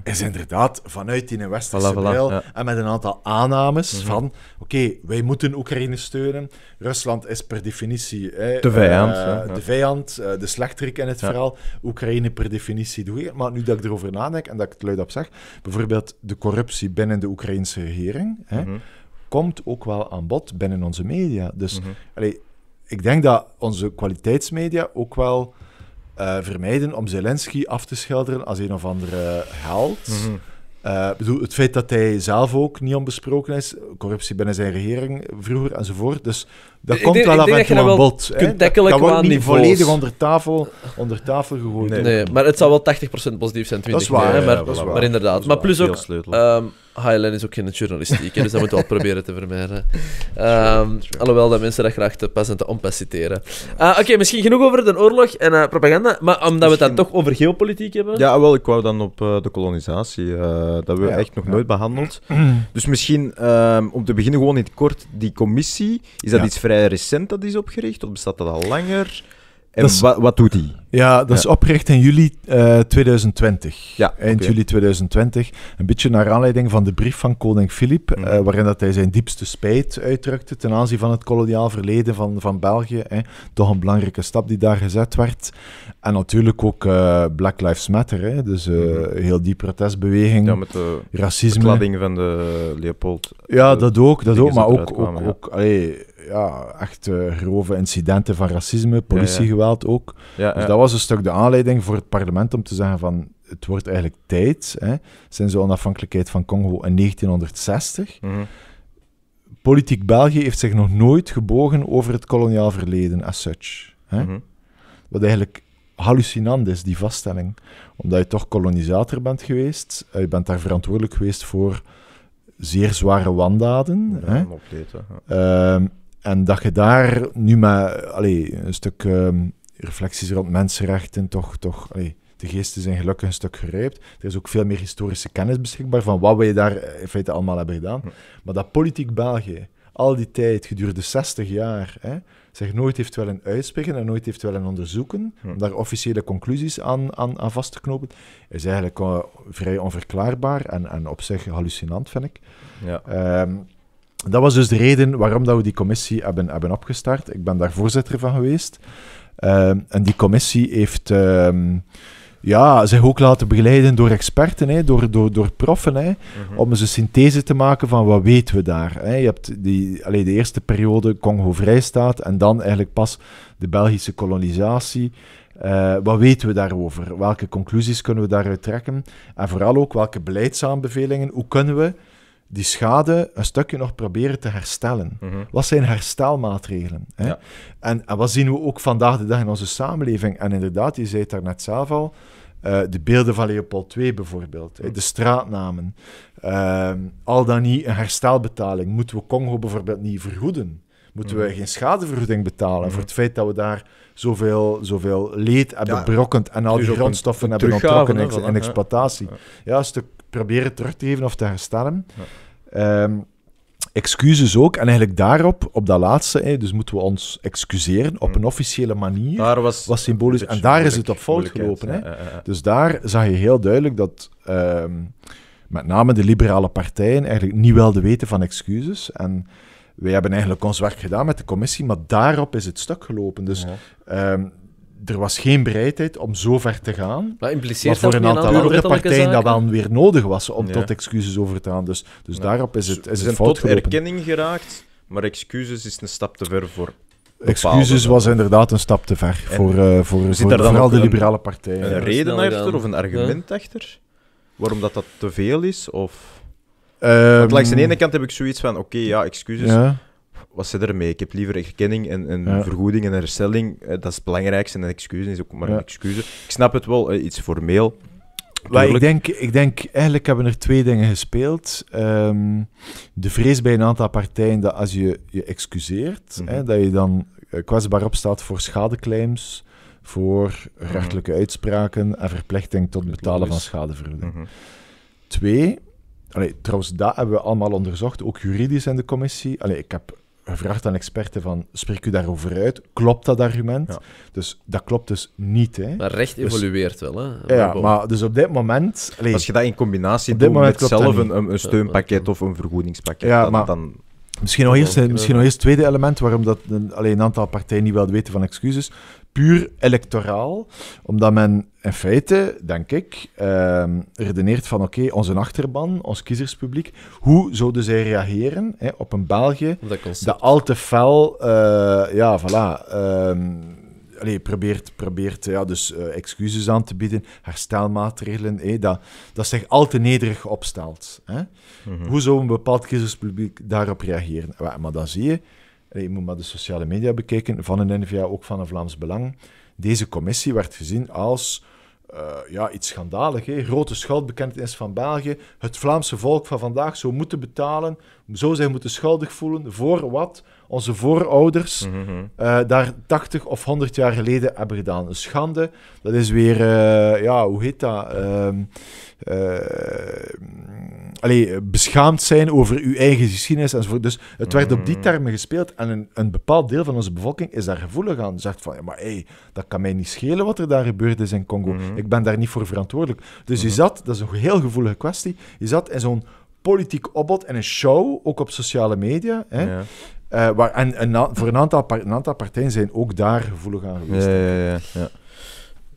is inderdaad vanuit die westerse voilà, en met een aantal aannames mhm. van oké, wij moeten Oekraïne steunen. Rusland is per definitie hè, de vijand, eh, de, vijand eh, de slechterik in het verhaal. Oekraïne per definitie Maar nu dat ik erover nadenk en dat ik het op zeg, bijvoorbeeld de corruptie binnen de Oekraïnse regering hè, mhm. komt ook wel aan bod binnen onze media. Dus mhm. ik denk dat onze kwaliteitsmedia ook wel eh, vermijden om Zelensky af te schilderen als een of andere held. Mhm. Eh, het feit dat hij zelf ook niet onbesproken is, corruptie binnen zijn regering vroeger enzovoort. Dus dat komt wel af en toe aan dat, kan niet volledig onder tafel, onder tafel gegooid. Nee, nee maar het zal wel 80% positief zijn, 20% dat is waar, maar, maar, dat is waar. maar, inderdaad. maar plus ook, Highland is ook geen journalistiek, dus dat moeten we al proberen te vermijden. Ehm, alhoewel dat mensen dat graag te pas en te onpas citeren. Eh, oké, misschien genoeg over de oorlog en eh, propaganda, maar omdat we het dan toch over geopolitiek hebben. Ja, wel, ik wou dan op eh, de kolonisatie. dat we echt nog nooit behandeld. Hmm. Dus misschien ehm, om te beginnen gewoon in het kort, die commissie, is dat iets vrij recent dat is opgericht of bestaat dat al langer? En wat, wat, doet hij? Ja, dat is opgericht in juli 2020. Eh, ja, Eind juli 2020. Een beetje naar aanleiding van de brief van koning Filip, mm. eh, waarin dat hij zijn diepste spijt uitdrukte ten aanzien van het koloniaal verleden van, van België. Hè. Toch een belangrijke stap die daar gezet werd. En natuurlijk ook eh, Black Lives Matter, hè. dus mm. heel die protestbeweging. Ja, met de racisme. van de Leopold. Ja, dat ook, dat ook maar ook, ook, ook ja, echt eh, grove incidenten van racisme, politiegeweld ook. Dus dat was een stuk de aanleiding voor het parlement om te zeggen van het wordt eigenlijk tijd, hè, sinds de onafhankelijkheid van Congo in 1960. Mhm. Politiek België heeft zich nog nooit gebogen over het koloniaal verleden as such. Hè? Mhm. Wat eigenlijk hallucinant is, die vaststelling. Omdat je toch kolonisator bent geweest, eh, je bent daar verantwoordelijk geweest voor zeer zware wandaden. Ja, hè? En dat je daar nu met allee, een stuk ehm, reflecties rond mensenrechten toch, toch allee, de geesten zijn gelukkig een stuk gerijpt. Er is ook veel meer historische kennis beschikbaar van wat wij daar in feite allemaal hebben gedaan. Maar dat politiek België, al die tijd, gedurende 60 jaar, hè, zich nooit heeft willen uitspreken en nooit heeft willen onderzoeken, om daar officiële conclusies aan, aan, vast te knopen, is eigenlijk vrij onverklaarbaar en, en op zich hallucinant, vind ik. Ja. Ehm, dat was dus de reden waarom dat we die commissie hebben, hebben opgestart. Ik ben daar voorzitter van geweest. Ehm, en die commissie heeft ehm, ja, zich ook laten begeleiden door experten, hè, door, door, door proffen, hè, mhm. om eens een synthese te maken van wat weten we daar. Hè. Je hebt die, allee, de eerste periode Congo-Vrijstaat en dan eigenlijk pas de Belgische kolonisatie. Eh, wat weten we daarover? Welke conclusies kunnen we daaruit trekken? En vooral ook welke beleidsaanbevelingen? Hoe kunnen we die schade een stukje nog proberen te herstellen. Mhm. Wat zijn herstelmaatregelen? Hè? En, en, wat zien we ook vandaag de dag in onze samenleving? En inderdaad, je zei het daar net zelf al, eh, de beelden van Leopold II bijvoorbeeld, mhm. de straatnamen, ehm, al dan niet een herstelbetaling. Moeten we Congo bijvoorbeeld niet vergoeden? Moeten we mhm. geen schadevergoeding betalen voor het feit dat we daar zoveel, zoveel leed hebben brokkend en al die grondstoffen hebben ontrokken in, exploitatie? Ja. ja, een stuk proberen terug te geven of te herstellen. Ja. Ehm, excuses ook. En eigenlijk daarop, op dat laatste, dus moeten we ons excuseren op hmm. een officiële manier. Daar was, was symbolisch. En daar is het op fout gelopen. Dus daar zag je heel duidelijk dat ehm, met name de liberale partijen eigenlijk niet wilden weten van excuses. En wij hebben eigenlijk ons werk gedaan met de commissie, maar daarop is het stuk gelopen. Dus ehm, er was geen bereidheid om zo ver te gaan. Wat impliceert maar voor een aantal andere partijen dat dan weer nodig was om tot excuses over te gaan. Dus, dus daarop is het, is een fout tot erkenning geraakt, maar excuses is een stap te ver voor Excuses was inderdaad een stap te ver voor, uh, voor, vooral de liberale partijen. Een, reden achter of een argument achter? Waarom dat, dat te veel is? Of... Um, Want langs de ene kant heb ik zoiets van, oké, ja, excuses wat er mee? Ik heb liever erkenning en, en vergoeding en herstelling. Eh, dat is het belangrijkste. En een excuus is ook maar een excuus. Ik snap het wel, eh, iets formeel. ik denk, ik denk, eigenlijk hebben er twee dingen gespeeld. Ehm, de vrees bij een aantal partijen dat als je je excuseert, hè, mhm. dat je dan eh, kwetsbaar opstaat voor schadeclaims, voor mhm. rechtelijke uitspraken en verplichting tot betalen van schadevergoeding. Mhm. Twee, trouwens, dat hebben we allemaal onderzocht, ook juridisch in de commissie. Allee, ik heb vraagt aan experten van, spreek u daarover uit? Klopt dat argument? Dus dat klopt dus niet. Hè? Maar recht dus- evolueert wel. Hè? Ja, maar dus op dit moment... Als je dat in combinatie doet met zelf een, een, steunpakket of een vergoedingspakket, ja, dan, maar, Misschien nog, eerst, misschien nog eerst het tweede element waarom dat alleen een aantal partijen niet wel weten van excuses puur electoraal, omdat men in feite, denk ik, ehm, redeneert van oké, onze achterban, ons kiezerspubliek, hoe zouden zij reageren hè, op een België dat, al te fel, eh, ja, voilà, ehm, probeert, probeert ja, dus, eh, excuses aan te bieden, herstelmaatregelen, dat, dat zich al te nederig opstelt. Hè? Mhm. Hoe zou een bepaald kiezerspubliek daarop reageren? Maar dan zie je, je moet maar de sociale media bekijken, van een NVA, ook van een Vlaams Belang. Deze commissie werd gezien als eh, ja, iets schandalig. Hè? Grote schuldbekentenis van België. Het Vlaamse volk van vandaag zou moeten betalen, zou zich moeten schuldig voelen voor wat? onze voorouders mm daar 80 of 100 jaar geleden hebben gedaan. Een schande. Dat is weer, eh, ja, hoe heet dat? Uh, allee, beschaamd zijn over uw eigen geschiedenis enzovoort. Dus het werd op die mhm. termen gespeeld en een, een, bepaald deel van onze bevolking is daar gevoelig aan. Zegt van, ja, maar hey, dat kan mij niet schelen wat er daar gebeurd is in Congo. Mhm. Ik ben daar niet voor verantwoordelijk. Dus je zat, dat is een heel gevoelige kwestie, je zat in zo'n politiek opbod en een show, ook op sociale media. Hè. Eh, waar, en, voor een aantal, een aantal, partijen zijn ook daar gevoelig aan geweest. Ja, ja, ja. ja.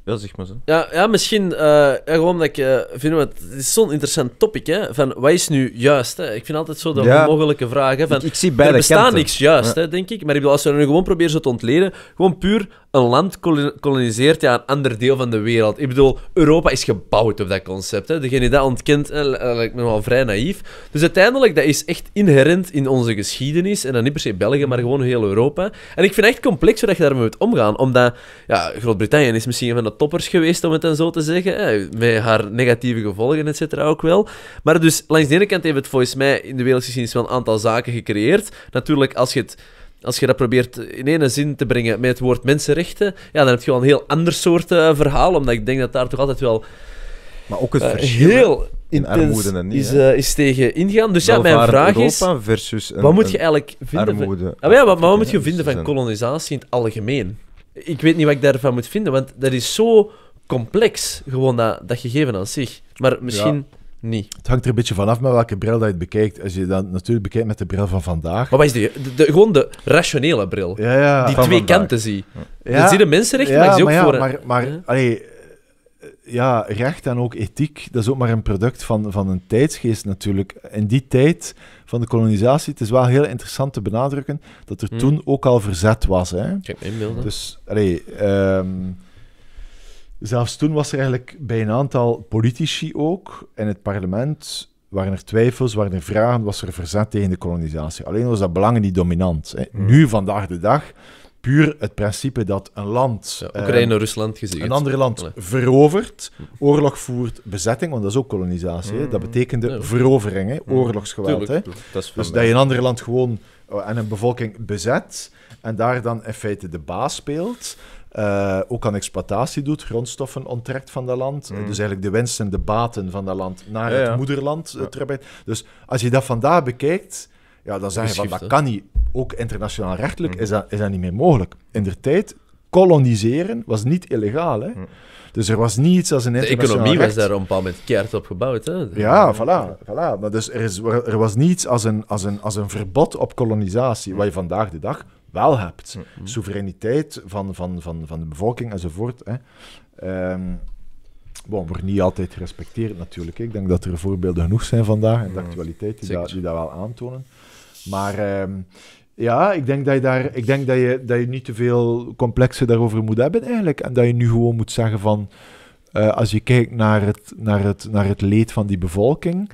ja zeg maar zo. Ja, ja misschien eh, gewoon dat ik uh, vind, het is zo'n interessant topic, hè, van wat is nu juist? Hè? Ik vind altijd zo de mogelijke vragen van, ik, ik zie er bestaat niks juist, hè, denk ik. Maar ik bedoel, als je nu gewoon proberen zo te ontleden, gewoon puur een land koloniseert ja, een ander deel van de wereld. Ik bedoel, Europa is gebouwd op dat concept. Hè. Degene die dat ontkent, eh, lijkt me wel vrij naïef. Dus uiteindelijk, dat is echt inherent in onze geschiedenis. En dan niet per se België, maar gewoon heel Europa. En ik vind het echt complex hoe je daarmee moet omgaan. Omdat ja, Groot-Brittannië is misschien een van de toppers geweest, om het dan zo te zeggen. met haar negatieve gevolgen, et cetera, ook wel. Maar dus, langs de ene kant heeft het volgens mij in de wereldgeschiedenis wel een aantal zaken gecreëerd. Natuurlijk, als je het als je dat probeert in één zin te brengen met het woord mensenrechten, ja, dan heb je wel een heel ander soort eh, verhaal. Omdat ik denk dat daar toch altijd wel. Maar ook het eh, verschil heel in armoede en niet, is, eh, is tegen ingaan. Dus ja, mijn vraag Europa is: versus wat moet je eigenlijk vinden? Armoede. Van, ah, maar, wat moet je vinden dus van kolonisatie in het algemeen? Ik weet niet wat ik daarvan moet vinden, want dat is zo complex, gewoon dat, dat gegeven aan zich. Maar misschien. Het hangt er een beetje vanaf met welke bril dat je het bekijkt. Als je dat natuurlijk bekijkt met de bril van vandaag. Maar wat is die? De, de, gewoon de rationele bril. Ja, ja, die twee kanten zie. Je ziet zie de mensenrechten, maar ik zie ook voor... Maar, maar eh, ja, recht en ook ethiek, dat is ook maar een product van, van een tijdsgeest natuurlijk. In die tijd van de kolonisatie, het is wel heel interessant te benadrukken dat er hmm. toen ook al verzet was. Hè. heb inbeelden. Dus, allee, um, Zelfs toen was er eigenlijk bij een aantal politici ook in het parlement waren er twijfels, waren er vragen, was er verzet tegen de kolonisatie. Alleen was dat belang niet dominant. Hmm. Nu, vandaag de dag, puur het principe dat een land... Eh, Oekraïne, Rusland gezien. Een ander land verovert, oorlog voert, bezetting, want dat is ook kolonisatie. Dat hmm. betekende verovering, hmm. oorlogsgeweld. hè. dus dat je een ander land gewoon eh, en een bevolking bezet en daar dan in feite de baas speelt. Eh, ook aan exploitatie doet, grondstoffen onttrekt van dat land. Mm. Dus eigenlijk de wensen, de baten van dat land naar het moederland eh, ja. Dus als je dat vandaag bekijkt, ja, dan zeg je van dat kan niet. Ook internationaal rechtelijk mm. is, dat, is dat niet meer mogelijk. In de tijd, koloniseren was niet illegaal. Hè? Mm. Dus er was niets als een internationaal De economie was daar op een bepaald moment keert op gebouwd. Hè? Ja, voilà. voilà. Maar dus er, is, er was niets als een, als, een, als een verbod op kolonisatie, wat je vandaag de dag wel hebt. Mm-hmm. Soevereiniteit van, van, van, van de bevolking enzovoort. Hè. Ehm, bon, wordt niet altijd gerespecteerd natuurlijk. Ik denk dat er voorbeelden genoeg zijn vandaag en de mm-hmm. actualiteit die, dat, wel aantonen. Maar ehm, ja, ik denk, dat je, daar, ik denk dat, je, dat je niet te veel complexen daarover moet hebben eigenlijk. En dat je nu gewoon moet zeggen van, eh, als je kijkt naar het, naar, het, naar het leed van die bevolking,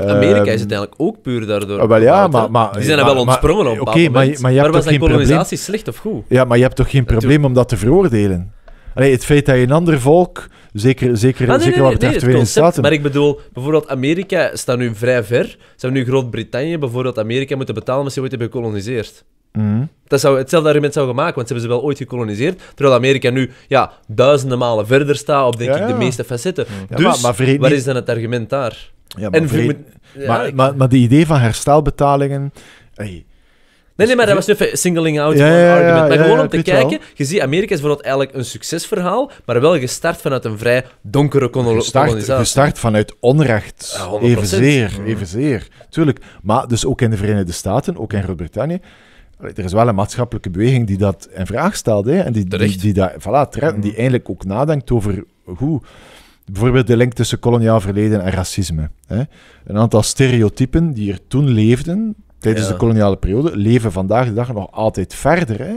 want Amerika is uiteindelijk ehm, ook puur daardoor. Ah, ja, maar, maar, die zijn er wel ontsprongen op. maar, je hebt was toch geen kolonisatie slecht of goed? Ja, maar je hebt toch geen probleem om dat te veroordelen? het feit dat je een ander volk, zeker, zeker, ah, zeker wat betreft nee, nee, Staten... Maar ik bedoel, bijvoorbeeld Amerika staat nu vrij ver. Ze hebben nu Groot-Brittannië bijvoorbeeld Amerika moeten betalen omdat ze ooit hebben gekoloniseerd? Mhm. Dat zou, hetzelfde argument zou gemaakt, want ze hebben ze wel ooit gekoloniseerd. Terwijl Amerika nu ja, duizenden malen verder staat op denk ik, de meeste facetten. Mhm. Ja, dus maar, niet... wat is dan het argument daar? Ja, maar, en maar, maar, maar, idee van herstelbetalingen. Nee, nee, maar dus dat was even singling out argument. maar gewoon om te kijken, je ziet, Amerika is vooral eigenlijk een succesverhaal, maar wel gestart vanuit een vrij donkere kolonisatie. Gestart, vanuit onrecht. evenzeer, evenzeer. Tuurlijk. Maar dus ook in de Verenigde Staten, ook in Groot-Brittannië, er is wel een maatschappelijke beweging die dat in vraag stelt. en die, die, die, die, die mm. eindelijk ook nadenkt over hoe Bijvoorbeeld de link tussen koloniaal verleden en racisme. Hè? Een aantal stereotypen die er toen leefden, tijdens de koloniale periode, leven vandaag de dag nog altijd verder. Hè?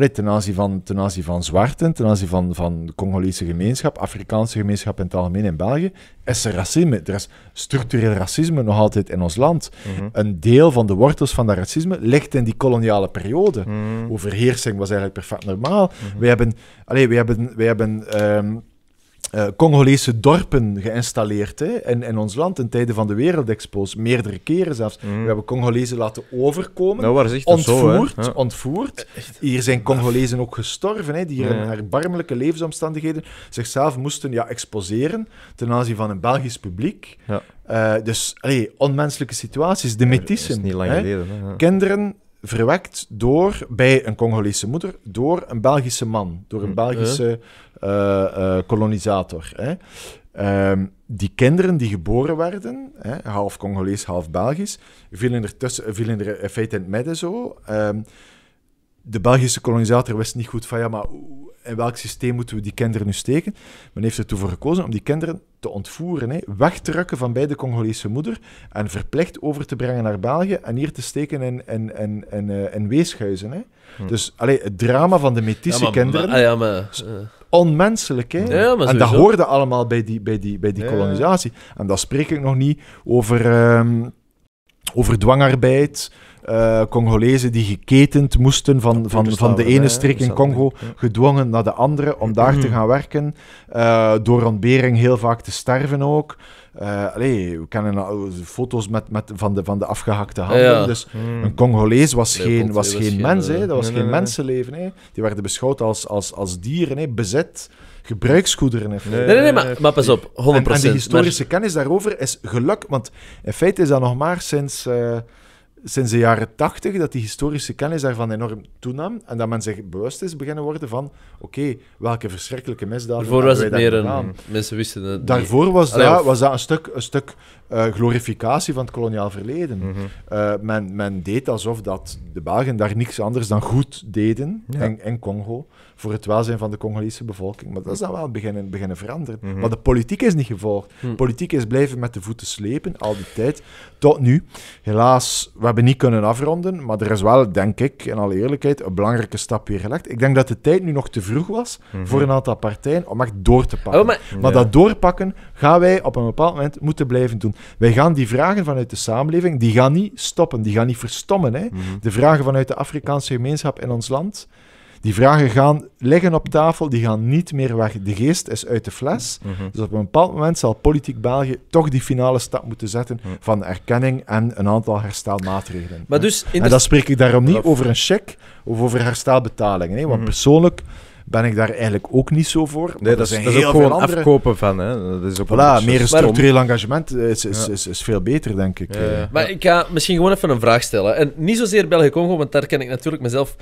Mm. ten, aanzien van, de van zwarten, ten aanzien van, van de Congolese gemeenschap, Afrikaanse gemeenschap in het algemeen in België, is er racisme. Er is structureel racisme nog altijd in ons land. Hmm. Een deel van de wortels van dat racisme ligt in die koloniale periode. Hmm. Overheersing was eigenlijk perfect normaal. Hmm. We hebben, allee, we hebben, we hebben ehm, eh, Congolese dorpen geïnstalleerd hè, in, in ons land in tijden van de Wereldexpo's. Meerdere keren zelfs. Mm. We hebben Congolezen laten overkomen, nou, waar ontvoerd. Zo, ontvoerd. Hier zijn Congolezen ook gestorven, hè, die hier in erbarmelijke levensomstandigheden zichzelf moesten ja, exposeren ten aanzien van een Belgisch publiek. Eh, dus onmenselijke situaties, de metissen. niet lang geleden. Hè. Kinderen verwekt door, bij een Congolese moeder, door een Belgische man, door een hm. Belgische eh, eh, kolonisator. Hè. Ehm, die kinderen die geboren werden, hè, half Congolees, half Belgisch, vielen er, tussen, vielen er in feite in het midden zo. Ehm, de Belgische kolonisator wist niet goed van ja, maar in welk systeem moeten we die kinderen nu steken? Men heeft ertoe voor gekozen om die kinderen te ontvoeren, wegtrekken weg te rukken van bij de Congolese moeder en verplicht over te brengen naar België en hier te steken in, eh, weeshuizen. Hè. Hm. Dus allee, het drama van de metische kinderen. Ah, eh. Onmenselijk, hè? en dat hoorde allemaal bij die, bij die, bij die kolonisatie. En dan spreek ik nog niet over, ehm, over dwangarbeid, eh, Congolezen die geketend moesten van, van, van de ene strik in Congo gedwongen naar de andere om daar te mm. gaan werken. Uh, door ontbering heel vaak te sterven ook. Uh, we kennen foto's met, met, van, de, van de afgehakte handen. Dus mm. een Congolees was geen, was geen mens, hè. dat was geen mensenleven. Hè. Die werden beschouwd als, als, als dieren, hè. bezit, gebruiksgoederen. Nee, nee, nee, nee, maar, maar pas op, En, de historische kennis daarover is geluk, want in feite is dat nog maar sinds sinds de jaren tachtig dat die historische kennis daarvan enorm toenam en dat men zich bewust is beginnen worden van oké, welke verschrikkelijke misdaden Daarvoor was het meer een... Mensen wisten het Daarvoor was, dat, was dat een stuk, een stuk eh, glorificatie van het koloniaal verleden. Mhm. Eh, men, men deed alsof dat de Belgen daar niks anders dan goed deden In Congo voor het welzijn van de Congolese bevolking. Maar dat is dan wel beginnen, beginnen veranderen. Mm Maar de politiek is niet gevolgd. Hm. Politiek is blijven met de voeten slepen al die tijd tot nu. Helaas, we hebben niet kunnen afronden, maar er is wel, denk ik, in alle eerlijkheid, een belangrijke stap weer gelegd. Ik denk dat de tijd nu nog te vroeg was mhm. voor een aantal partijen om echt door te pakken. Oh, maar... dat doorpakken gaan wij op een bepaald moment moeten blijven doen. Wij gaan die vragen vanuit de samenleving, die gaan niet stoppen, die gaan niet verstommen. Hè? Mhm. De vragen vanuit de Afrikaanse gemeenschap in ons land, die vragen gaan liggen op tafel, die gaan niet meer weg. De geest is uit de fles. Mhm. Dus op een bepaald moment zal politiek België toch die finale stap moeten zetten mhm. van erkenning en een aantal herstelmaatregelen. Maar dus En dan spreek ik daarom niet over een cheque of over herstelbetalingen. Hè? Want persoonlijk ben ik daar eigenlijk ook niet zo voor. Nee, dat, is, ook gewoon afkopen van. Hè? Dat is ook meer structureel engagement is, is, is, veel beter, denk ik. Eh, maar ik ga misschien gewoon even een vraag stellen. En niet zozeer België-Congo, want daar ken ik natuurlijk mezelf...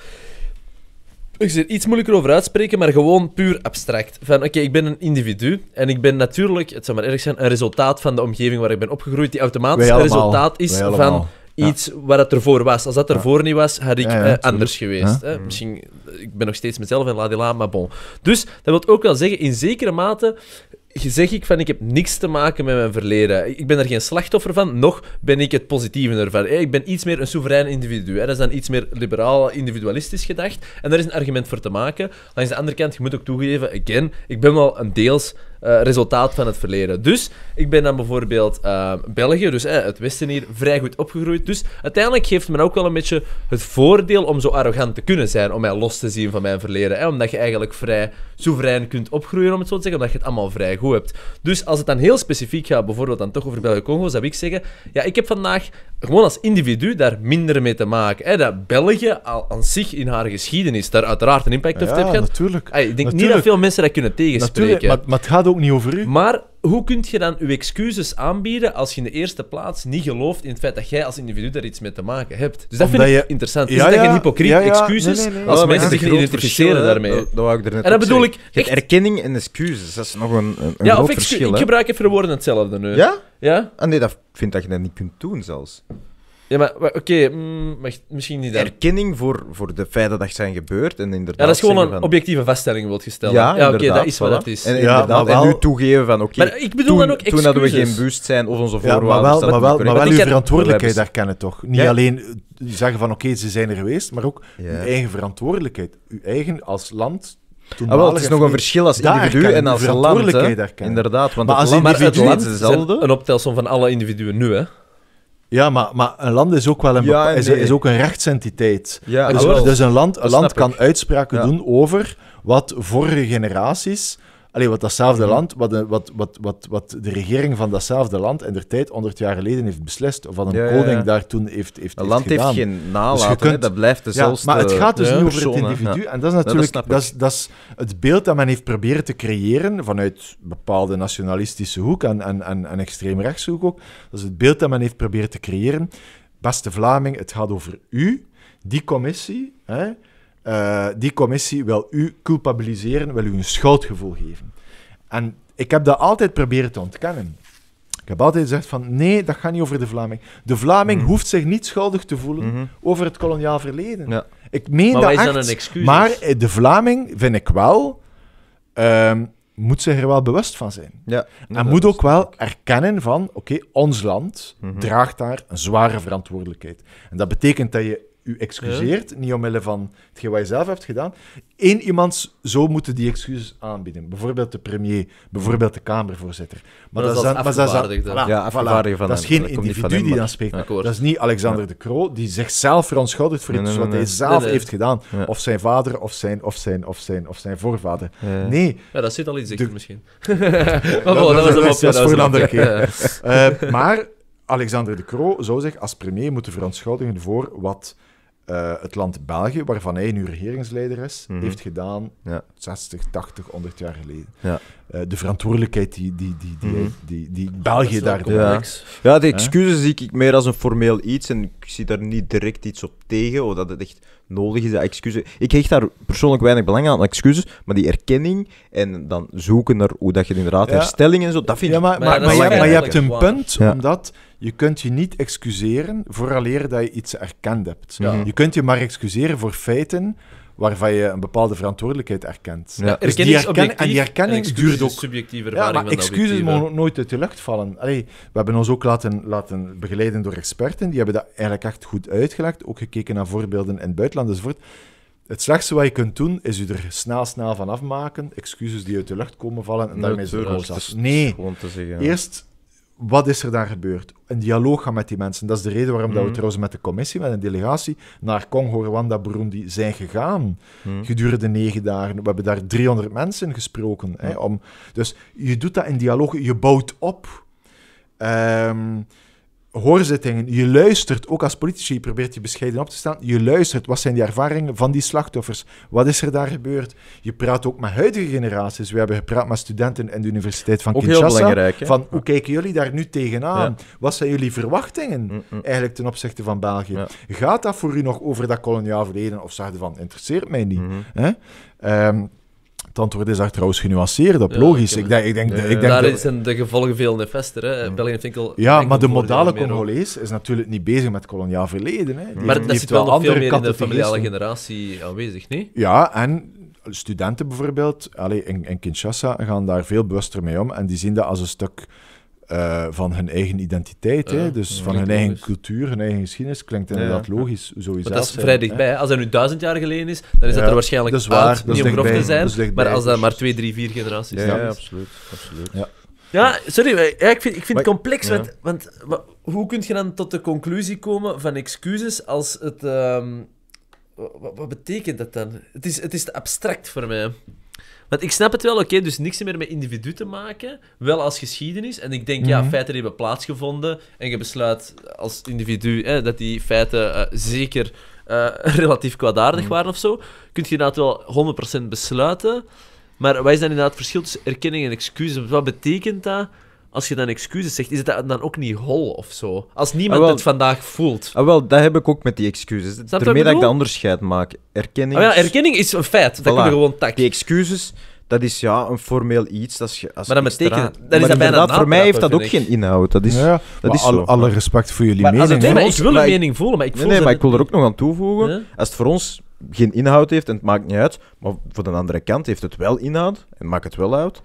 Ik zit iets moeilijker over uitspreken, maar gewoon puur abstract. Van oké, ik ben een individu en ik ben natuurlijk, het zou maar erg zijn, een resultaat van de omgeving waar ik ben opgegroeid, die automatisch een resultaat is van iets wat het ervoor was. Als dat ervoor niet was, had ik eh, anders geweest. Hè? Misschien, eh, ik ben nog steeds mezelf en ladila, maar bon. Dus dat wil ook wel zeggen, in zekere mate zeg ik van ik heb niks te maken met mijn verleden. Ik ben er geen slachtoffer van, nog ben ik het positieve ervan. Eh, ik ben iets meer een soeverein individu. Dat is dan iets meer liberaal, individualistisch gedacht. En daar is een argument voor te maken. Langs de andere kant, je moet ook toegeven, again, ik ben wel een deels eh, resultaat van het verleden. Dus ik ben dan bijvoorbeeld uh, België, dus eh, het Westen hier, vrij goed opgegroeid. Dus uiteindelijk geeft men ook wel een beetje het voordeel om zo arrogant te kunnen zijn, om mij los te zien van mijn verleden. Omdat je eigenlijk vrij soeverein kunt opgroeien, om het zo te zeggen, omdat je het allemaal vrij goed hebt. Dus als het dan heel specifiek gaat, bijvoorbeeld dan toch over België-Congo, zou ik zeggen, ja, ik heb vandaag gewoon als individu daar minder mee te maken. Hè? Dat België al aan zich in haar geschiedenis daar uiteraard een impact op ja, heeft gehad. natuurlijk. ik denk niet dat veel mensen dat kunnen tegenspreken. Maar, maar, het gaat ook niet over u. Maar hoe kun je dan je excuses aanbieden als je in de eerste plaats niet gelooft in het feit dat jij als individu daar iets mee te maken hebt? Dus dat vind ik interessant. is dat ja, geen hypocriet excuses als mensen zich identificeren daarmee? Dat, dat ik er net en dat bedoel ik Erkenning en excuses, dat is nog een, een, ja, groot verschil. Ik gebruik even de woorden hetzelfde nu. Ja? Ja? En ah, nee, dat vind dat je dat niet kunt doen zelfs. Ja, maar oké, mm, misschien niet. dat. Erkenning voor, voor de feiten dat zijn gebeurd. En inderdaad ja, dat is gewoon een objectieve vaststelling, wordt gesteld. Ja, oké, dat is wat is. En, ja, inderdaad en nu toegeven van oké. ik bedoel toen, dan ook hadden we geen bewust zijn of onze voorwaarden. Ja, maar wel, maar wel, maar wel uw verantwoordelijkheid daar kennen toch? Niet alleen zeggen van oké, ze zijn er geweest, maar ook uw eigen verantwoordelijkheid. Uw eigen als land Ah, wel, het is nog een verschil als individu en als land. Inderdaad, want als individu maar het hetzelfde. Een optelsom van alle individuen nu, hè? Ja, maar, maar een land is ook wel een, is, ook een rechtsentiteit. dus, dus, een land, een land kan uitspraken doen over wat vorige generaties Allee, wat datzelfde mhm. land, wat, de, wat, wat, wat, wat de regering van datzelfde land in der tijd, 100 jaar geleden, heeft beslist. Of wat een ja, koning daar toen heeft, heeft, Een land heeft, geen dus nalaten, dus kunt, dat blijft ja, Maar het gaat dus niet over het individu. En dat is natuurlijk dat, is, dat is het beeld dat men heeft proberen te creëren vanuit bepaalde nationalistische hoek en, en, en, en hoek ook. Dat is het beeld dat men heeft proberen te creëren. Beste Vlaming, het gaat over u, die commissie. Hè? Eh, die commissie wil u culpabiliseren, wil u een schuldgevoel geven. En ik heb dat altijd proberen te ontkennen. Ik heb altijd gezegd van nee, dat gaat niet over de Vlaming. De Vlaming mhm. hoeft zich niet schuldig te voelen mhm. over het koloniaal verleden. Ik meen maar dat echt. een excuus? Maar eh, de Vlaming vind ik wel. Ehm, moet zich er wel bewust van zijn. Ja, en moet ook wel erkennen van, oké, ons land mhm. draagt daar een zware verantwoordelijkheid. En dat betekent dat je u excuseert, ja. niet omwille van hetgeen wat je zelf hebt gedaan. Eén iemand zo moeten die excuses aanbieden. Bijvoorbeeld de premier, bijvoorbeeld de Kamervoorzitter. Maar dat, is dan, maar dat is ja, van dat is geen individu die dan spreekt. dat is niet Alexander de Croo, die zichzelf verontschuldigt voor iets wat hij zelf heeft gedaan. Of zijn vader, of zijn, of zijn, of zijn, of zijn voorvader. Nee. Ja, dat zit al iets zich misschien. maar oh, dat, was voor een andere keer. Eh, maar Alexander de Croo zou zich als premier moeten verontschuldigen voor wat... Eh, het land België, waarvan hij nu regeringsleider is, mhm. heeft gedaan 60, 80, 100 jaar geleden. Ja. Eh, de verantwoordelijkheid die, die, die, die, mhm. die, die België daar Ja. ja, de excuses zie ik meer als een formeel iets en ik zie daar niet direct iets op tegen. Of dat het echt nodig is, dat excuses. Ik hecht daar persoonlijk weinig belang aan, excuses, maar die erkenning en dan zoeken naar hoe dat je inderdaad ja. herstelling en zo, dat vind ik... Ja, maar, maar, maar, je, hebt een punt, omdat je kunt je niet excuseren vooraleer dat je iets erkend hebt. Ja. Mhm. Je kunt je maar excuseren voor feiten waarvan je een bepaalde verantwoordelijkheid erkent. Ja. Dus die herken en die herkenning duurt ook. Subjectieve ja, maar excuses mogen nooit uit de lucht vallen. we hebben ons ook laten, laten begeleiden door experten. Die hebben dat eigenlijk echt goed uitgelegd. Ook gekeken naar voorbeelden in het buitenland enzovoort. Het slechtste wat je kunt doen, is je er snel, snel van afmaken. Excuses die uit de lucht komen vallen en daarmee zo af. Nee, eerst wat is er daar gebeurd? Een dialoog gaan met die mensen. Dat is de reden waarom dat we mhm. trouwens met de commissie, met een delegatie, naar Congo, Rwanda, Burundi zijn gegaan. Mhm. Gedurende negen dagen. We hebben daar 300 mensen gesproken. Hè, om, dus je doet dat in dialoog, je bouwt op. Um, hoorzittingen. Je luistert, ook als politici je probeert je bescheiden op te staan. Je luistert, wat zijn die ervaringen van die slachtoffers? Wat is er daar gebeurd? Je praat ook met huidige generaties. We hebben gepraat met studenten in de Universiteit van ook Kinshasa. Van, hoe kijken jullie daar nu tegenaan? Wat zijn jullie verwachtingen mm, mm. eigenlijk ten opzichte van België? Gaat dat voor u nog over dat koloniaal verleden? Of zegt u van, interesseert mij niet? Mm-hmm. Ehm, het antwoord is daar trouwens genuanceerd op, logisch. ik, denk, ik denk, daar zijn de gevolgen veel nefester. Hè. België Ja, maar de modale Congolees is natuurlijk niet bezig met koloniaal verleden. Hè. Die maar het dat zit wel, nog veel meer in de familiale generatie aanwezig, nee? Ja, en studenten bijvoorbeeld, allez, in, in Kinshasa, gaan daar veel bewuster mee om en die zien dat als een stuk eh, van hun eigen identiteit, hè? dus van hun eigen cultuur, hun eigen geschiedenis, klinkt inderdaad logisch. Sowieso. Maar dat is vrij dichtbij. Als dat nu duizend jaar geleden is, dan is dat er waarschijnlijk dat is niet om grof te zijn, maar als dat maar twee, drie, vier generaties is. Ja, absoluut. absoluut. Ja, sorry, ik vind, ik vind het complex. Want, want hoe kun je dan tot de conclusie komen van excuses als het. Ehm, wat, betekent dat dan? Het is, het is te abstract voor mij. Want ik snap het wel, oké, dus niks meer met individu te maken, wel als geschiedenis. En ik denk, ja, mhm. feiten hebben plaatsgevonden en je besluit als individu hè, dat die feiten eh, zeker eh, relatief kwaadaardig mhm. waren of zo, kun je inderdaad wel 100% besluiten. Maar wat is dan inderdaad het verschil tussen erkenning en excuses? Wat betekent dat? als je dan excuses zegt, is het dan ook niet hol of zo? Als niemand ah, het vandaag voelt. Ah, wel, dat heb ik ook met die excuses. Daarmee dat, dat ik de onderscheid maak. Erkenning, Oh ah, ja, erkenning is een feit. Dat kunnen we gewoon tak. Die excuses, dat is ja, een formeel iets. Als is. maar dat betekent... Dat is maar dat voor mij heeft dat ook geen inhoud. Dat is, ja, Dat is alle respect voor jullie maar Het, nee, maar ik wil een mening voelen, maar ik Nee, maar ik wil er ook nog aan toevoegen. Als het voor ons geen inhoud heeft, en het maakt niet uit, maar voor de andere kant heeft het wel inhoud, en maakt het wel uit,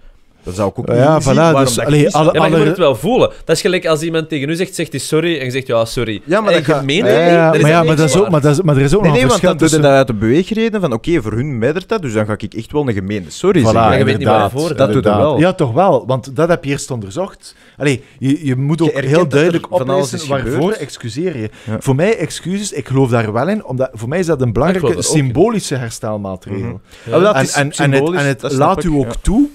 dat zou ik ook niet dus ja, zien maar je moet het wel voelen. Dat is gelijk als iemand tegen u zegt, zegt hij sorry, en zegt ja, sorry. Ja, maar dat je ja, maar, ja, dat is maar, maar er is ook nee, nog dat uit de beweegreden van oké, voor hun meddert dat, dus dan ga ik echt wel een gemeene sorry voilà, zeggen. je weet niet Dat doet dat wel. Ja, toch wel, want dat heb je eerst onderzocht. Allee, je, je moet ook heel duidelijk oplezen waarvoor excuseer je. Voor mij excuses, ik geloof daar wel in, omdat voor mij is dat een belangrijke symbolische herstelmaatregel. Mhm. En het laat u ook toe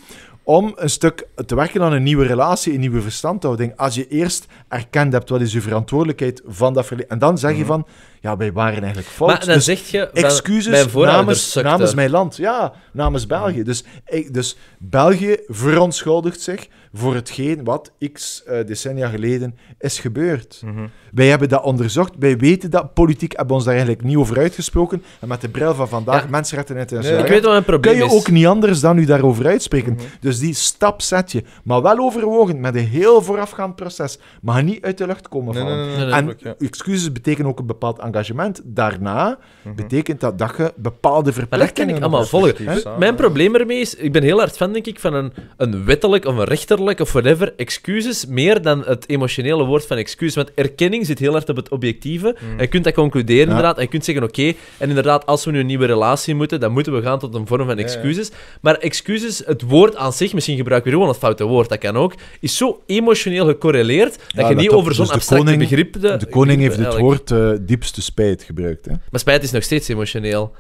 om een stuk te werken aan een nieuwe relatie, een nieuwe verstandhouding. Als je eerst erkend hebt wat is je verantwoordelijkheid van dat verleden. En dan zeg je mhm. van, ja, wij waren eigenlijk fout. Maar dan dus zeg je... Excuses namens, namens mijn land. Ja, namens België. Dus, ik, dus België verontschuldigt zich voor hetgeen wat x decennia geleden is gebeurd. Wij hebben dat onderzocht, wij weten dat. Politiek hebben ons daar eigenlijk niet over uitgesproken. En met de bril van vandaag, ja. mensenrechten en ik weet wat mijn probleem kun je ook niet anders dan u daarover uitspreken. Dus die stap zet je, maar wel overwogen, met een heel voorafgaand proces. Maar niet uit de lucht komen vallen. en excuses betekenen ook een bepaald engagement daarna, mhm. betekent dat dat je bepaalde verplichtingen... Maar dat kan ik allemaal volgen. Mijn probleem ermee is, ik ben heel hard fan, denk ik, van een, een wettelijk of een rechterlijk of whatever excuses, meer dan het emotionele woord van excuus. Want erkenning zit heel hard op het objectieve. En mhm. je kunt dat concluderen, inderdaad. En je kunt zeggen, oké, en inderdaad, als we nu een nieuwe relatie moeten, dan moeten we gaan tot een vorm van excuses. Maar excuses, het woord aan zich, misschien gebruiken we gewoon het foute woord, dat kan ook, is zo emotioneel gecorreleerd, dat je niet over zo'n dus abstract begrip... Eh, de, koning heeft het eh, woord uh, eh, diepste spijt gebruikt. Hè? Maar spijt is nog steeds emotioneel.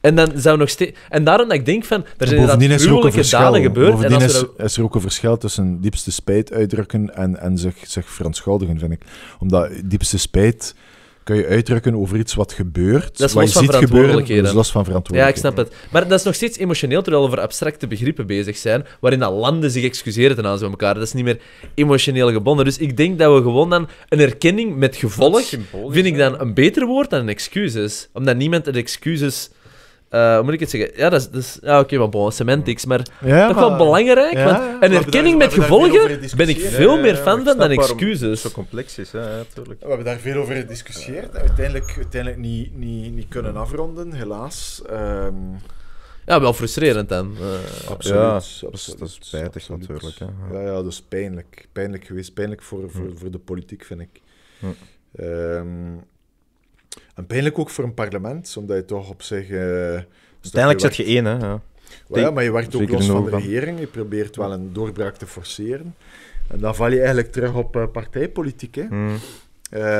En dan zou nog steeds... En daarom dat ik denk van... Er zijn is er ook verschil. Gebeurd, en is, er... is, er ook een verschil tussen diepste spijt uitdrukken en, en zich, zich verontschuldigen, vind ik. Omdat diepste spijt kan je uitdrukken over iets wat gebeurt. Dat is wat los je van ziet gebeuren, dat is los van verantwoordelijkheden. Ja, ik snap het. Maar dat is nog steeds emotioneel, terwijl we over abstracte begrippen bezig zijn, waarin dat landen zich excuseren ten aanzien van elkaar. Dat is niet meer emotioneel gebonden. Dus ik denk dat we gewoon dan een erkenning met gevolg, vind ik dan een beter woord dan een excuses. Omdat niemand een excuses hoe eh, moet ik het zeggen? Ja, dat is, dat ja, oké, maar bon, semantics, maar ja, toch wel belangrijk. Ja. Want, en herkenning met gevolgen ben ik veel meer fan van dan excuses. Zo complex is, hè, natuurlijk. We hebben daar veel over gediscussieerd. Uiteindelijk, uiteindelijk niet, niet, niet kunnen afronden, helaas. Ehm, ja, wel frustrerend dan. absoluut, eh. ja, absoluut. Dat is spijtig natuurlijk. Hè. Ja, ja, dat is pijnlijk. Pijnlijk geweest. Pijnlijk voor, voor, voor de politiek, vind ik. Ehm, en pijnlijk ook voor een parlement, omdat je toch op zich... Eh, dus Uiteindelijk zet je één, hè. Ja. ja, maar je werkt ook los van de regering. Je probeert wel een doorbraak te forceren. En dan val je eigenlijk terug op eh, partijpolitiek, hè. Mm.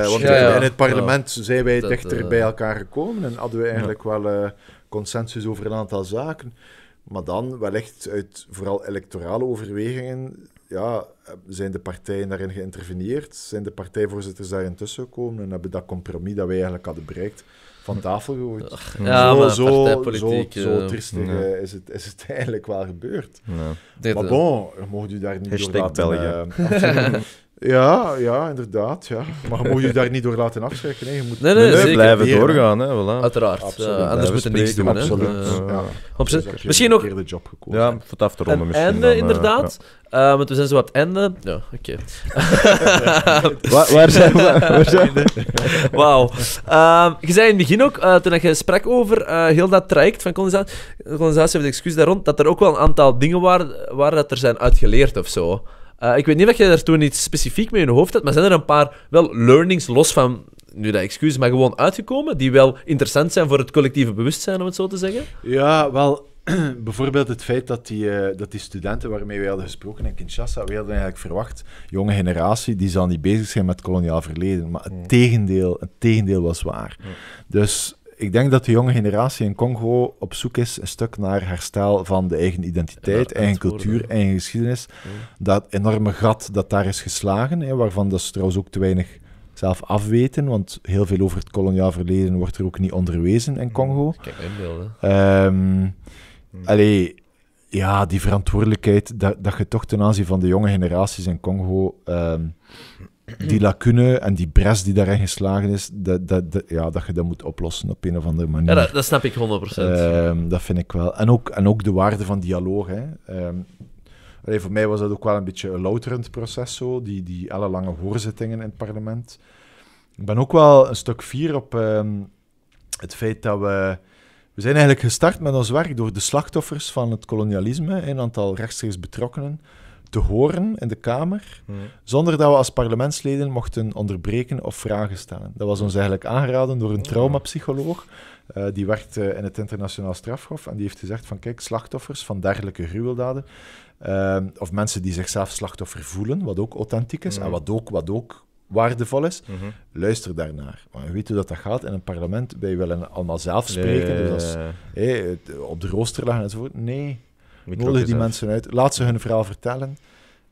want in het parlement zijn wij dichter bij elkaar gekomen en hadden we eigenlijk wel consensus over een aantal zaken. Maar dan, wellicht uit vooral electorale overwegingen, ja, zijn de partijen daarin geïnterveneerd? Zijn de partijvoorzitters daarin tussengekomen en hebben dat compromis dat wij eigenlijk hadden bereikt van tafel gegooid? Ja, zo, maar zo, zo, zo eh, eh, is, het, is het eigenlijk wel gebeurd. Ja. Maar eh, bon, mocht u daar niet Hashtag door laten... Ja, ja, inderdaad. Ja. Maar je moet je daar niet door laten afschrikken. Nee, je moet nee, nee, nee, blijven doorgaan. Hè, voilà. Uiteraard. Absoluut. Ja, anders moeten niks doen. Absoluut. Hè. Ja. Absoluut. Ja. Misschien nog... de job gekozen. Ja, voor het af te ronden misschien. einde, dan, eh, inderdaad. Uh, want we zijn zo wat ende einde. Ja, oké. Okay. waar, waar, zijn we? Waar zijn we? Wauw. Uh, je zei in het begin ook, uh, toen je sprak over heel dat traject van condensatie, condensatie of de excuus daar rond, dat er ook wel een aantal dingen waren waar dat er zijn uitgeleerd of zo. Eh, ik weet niet of je daar toen iets specifiek mee in je hoofd had, maar zijn er een paar wel learnings los van nu dat excuus, maar gewoon uitgekomen, die wel interessant zijn voor het collectieve bewustzijn, om het zo te zeggen? Ja, wel, bijvoorbeeld het feit dat die, eh, dat die studenten waarmee we hadden gesproken in Kinshasa, we hadden eigenlijk verwacht, jonge generatie, die zal niet bezig zijn met koloniaal verleden. Maar het, hmm. tegendeel, het tegendeel was waar. Hmm. Dus ik denk dat de jonge generatie in Congo op zoek is een stuk naar herstel van de eigen identiteit, ja, eigen cultuur, worden, eigen geschiedenis. Dat enorme gat dat daar is geslagen, hè, waarvan dat dus ze trouwens ook te weinig zelf afweten, want heel veel over het koloniaal verleden wordt er ook niet onderwezen in Congo. Ik Kijk, inbeelden. Ehm, hmm. Allee, ja, die verantwoordelijkheid dat, dat je toch ten aanzien van de jonge generaties in Congo ehm, die lacune en die bres die daarin geslagen is, dat, dat, ja, dat je dat moet oplossen op een of andere manier. Ja, dat, snap ik 100%. Ehm, dat vind ik wel. En ook, en ook de waarde van dialoog. Hè. Ehm, voor mij was dat ook wel een beetje een louterend proces, zo, die, die lange hoorzittingen in het parlement. Ik ben ook wel een stuk fier op ehm, het feit dat we... We zijn eigenlijk gestart met ons werk door de slachtoffers van het kolonialisme, een aantal rechtstreeks betrokkenen, te horen in de Kamer, hmm. zonder dat we als parlementsleden mochten onderbreken of vragen stellen. Dat was ons eigenlijk aangeraden door een hmm. traumapsycholoog. Eh, die werkt eh, in het internationaal strafhof en die heeft gezegd van kijk, slachtoffers van dergelijke gruweldaden, eh, of mensen die zichzelf slachtoffer voelen, wat ook authentiek is en hmm. wat ook, wat ook waardevol is, luister daarnaar. Want je weet hoe dat, dat gaat in een parlement, wij willen allemaal zelf spreken, dus op de rooster leggen enzovoort. Nee, Nodig die mensen uit. Laat ze hun verhaal vertellen.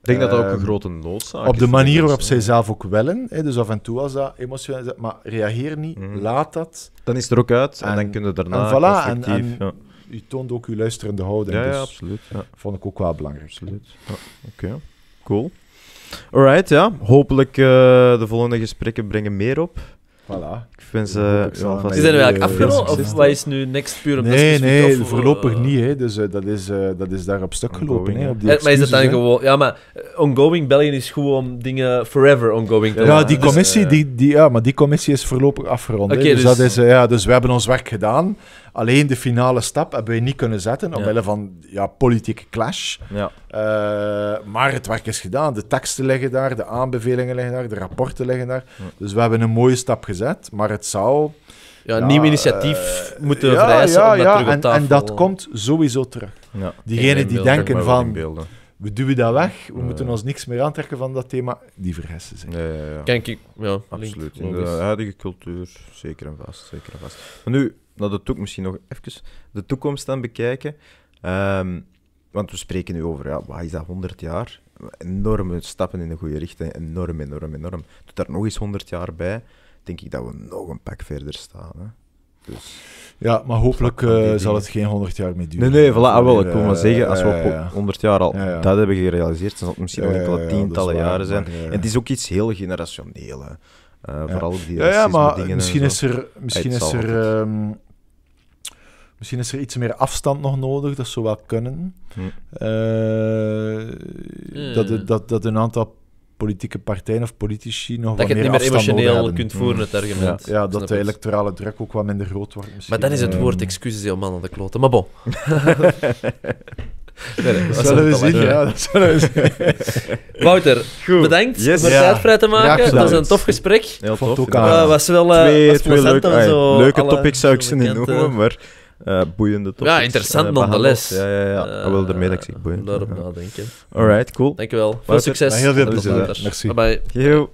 Ik denk dat dat ook een ehm, grote noodzaak is. Op de manier waarop zij zelf ook willen. dus af en toe als dat emotioneel is. Maar reageer niet, mhm. laat dat. Dan is het er ook uit en, dan kunnen we daarna en voilà, En, en, ja. U toont ook uw luisterende houding. Ja, dus absoluut. Ja. Vond ik ook wel belangrijk. Absoluut. Oké, okay. cool. right, ja. Hopelijk uh, de volgende gesprekken brengen meer op. Voilà. Ik vind ze... ja, zijn we eigenlijk afgerond? Of wat is nu next puur op Nee, nee, of, eh, voorlopig niet. Hè. Dus uh, dat, is, uh, dat is daar op stuk gelopen. Hè, op die excuses, maar is het dan hè? gewoon... Ja, maar ongoing België is gewoon dingen forever ongoing te Ja, ja die dus, commissie, dus, die, die, ja maar die commissie is voorlopig afgerond. Okay, Dus, dus, dat is, ja, dus we hebben ons werk gedaan. Alleen de finale stap hebben we niet kunnen zetten, omwille van ja, politieke clash. Ja. Eh, maar het werk is gedaan. De teksten liggen daar, de aanbevelingen liggen daar, de rapporten liggen daar. Dus we hebben een mooie stap gezet, maar het zou... Ja, nieuw initiatief eh, moeten ja, vereisen om dat terug op en, En dat komt sowieso terug. Diegenen die denken van... We duwen dat weg, we moeten ons niks meer aantrekken van dat thema, die vergissen zich. Kijk, ja, absoluut. In de huidige cultuur, zeker en vast. Zeker en vast. Maar nu, naar de toekomst, misschien nog even de toekomst aan bekijken. Um, want we spreken nu over, ja, wat is dat, 100 jaar? Enorme stappen in de goede richting, enorm, enorm, enorm. Doet daar nog eens 100 jaar bij, denk ik dat we nog een pak verder staan. Hè? Dus, ja, maar hopelijk eh, zal het geen 100 jaar meer duren. Nee, nee, voilà, ah, wel, ik eh, wil maar zeggen, als we 100 jaar al dat hebben gerealiseerd, dan zal het misschien nog wel tientallen jaren zijn. En het is ook iets heel generationeel. Hè. Eh, vooral die ja, ja maar dingen misschien is er, misschien is er Misschien is er iets meer afstand nog nodig, dat ze wel kunnen. Hm. Eh, eh. dat, dat, dat een aantal politieke partijen of politici nog wat meer Dat je het niet meer emotioneel kunt voeren, het hm. argument. Ja, dat de electorale druk ook wat minder groot wordt misschien. Maar dan is het ehm. woord excuses helemaal aan de kloten. Maar bon. Nee, zullen we zien, ja, dat Wouter, Goed. bedankt yes. om er vrij te maken. dat was een tof gesprek. Heel tof. Uh, was wel, uh, twee, was twee leuk, zo leuke topics zou ik ze niet noemen, maar uh, boeiende topics. Ja, interessant uh, nonetheless. Ja, ja, ja. Uh, ah, wil ermee dat ik boeien. Eh, boeiend. Daarop nadenken. Alright, cool. Dankjewel. Veel succes. Heel veel plezier. Merci. Bye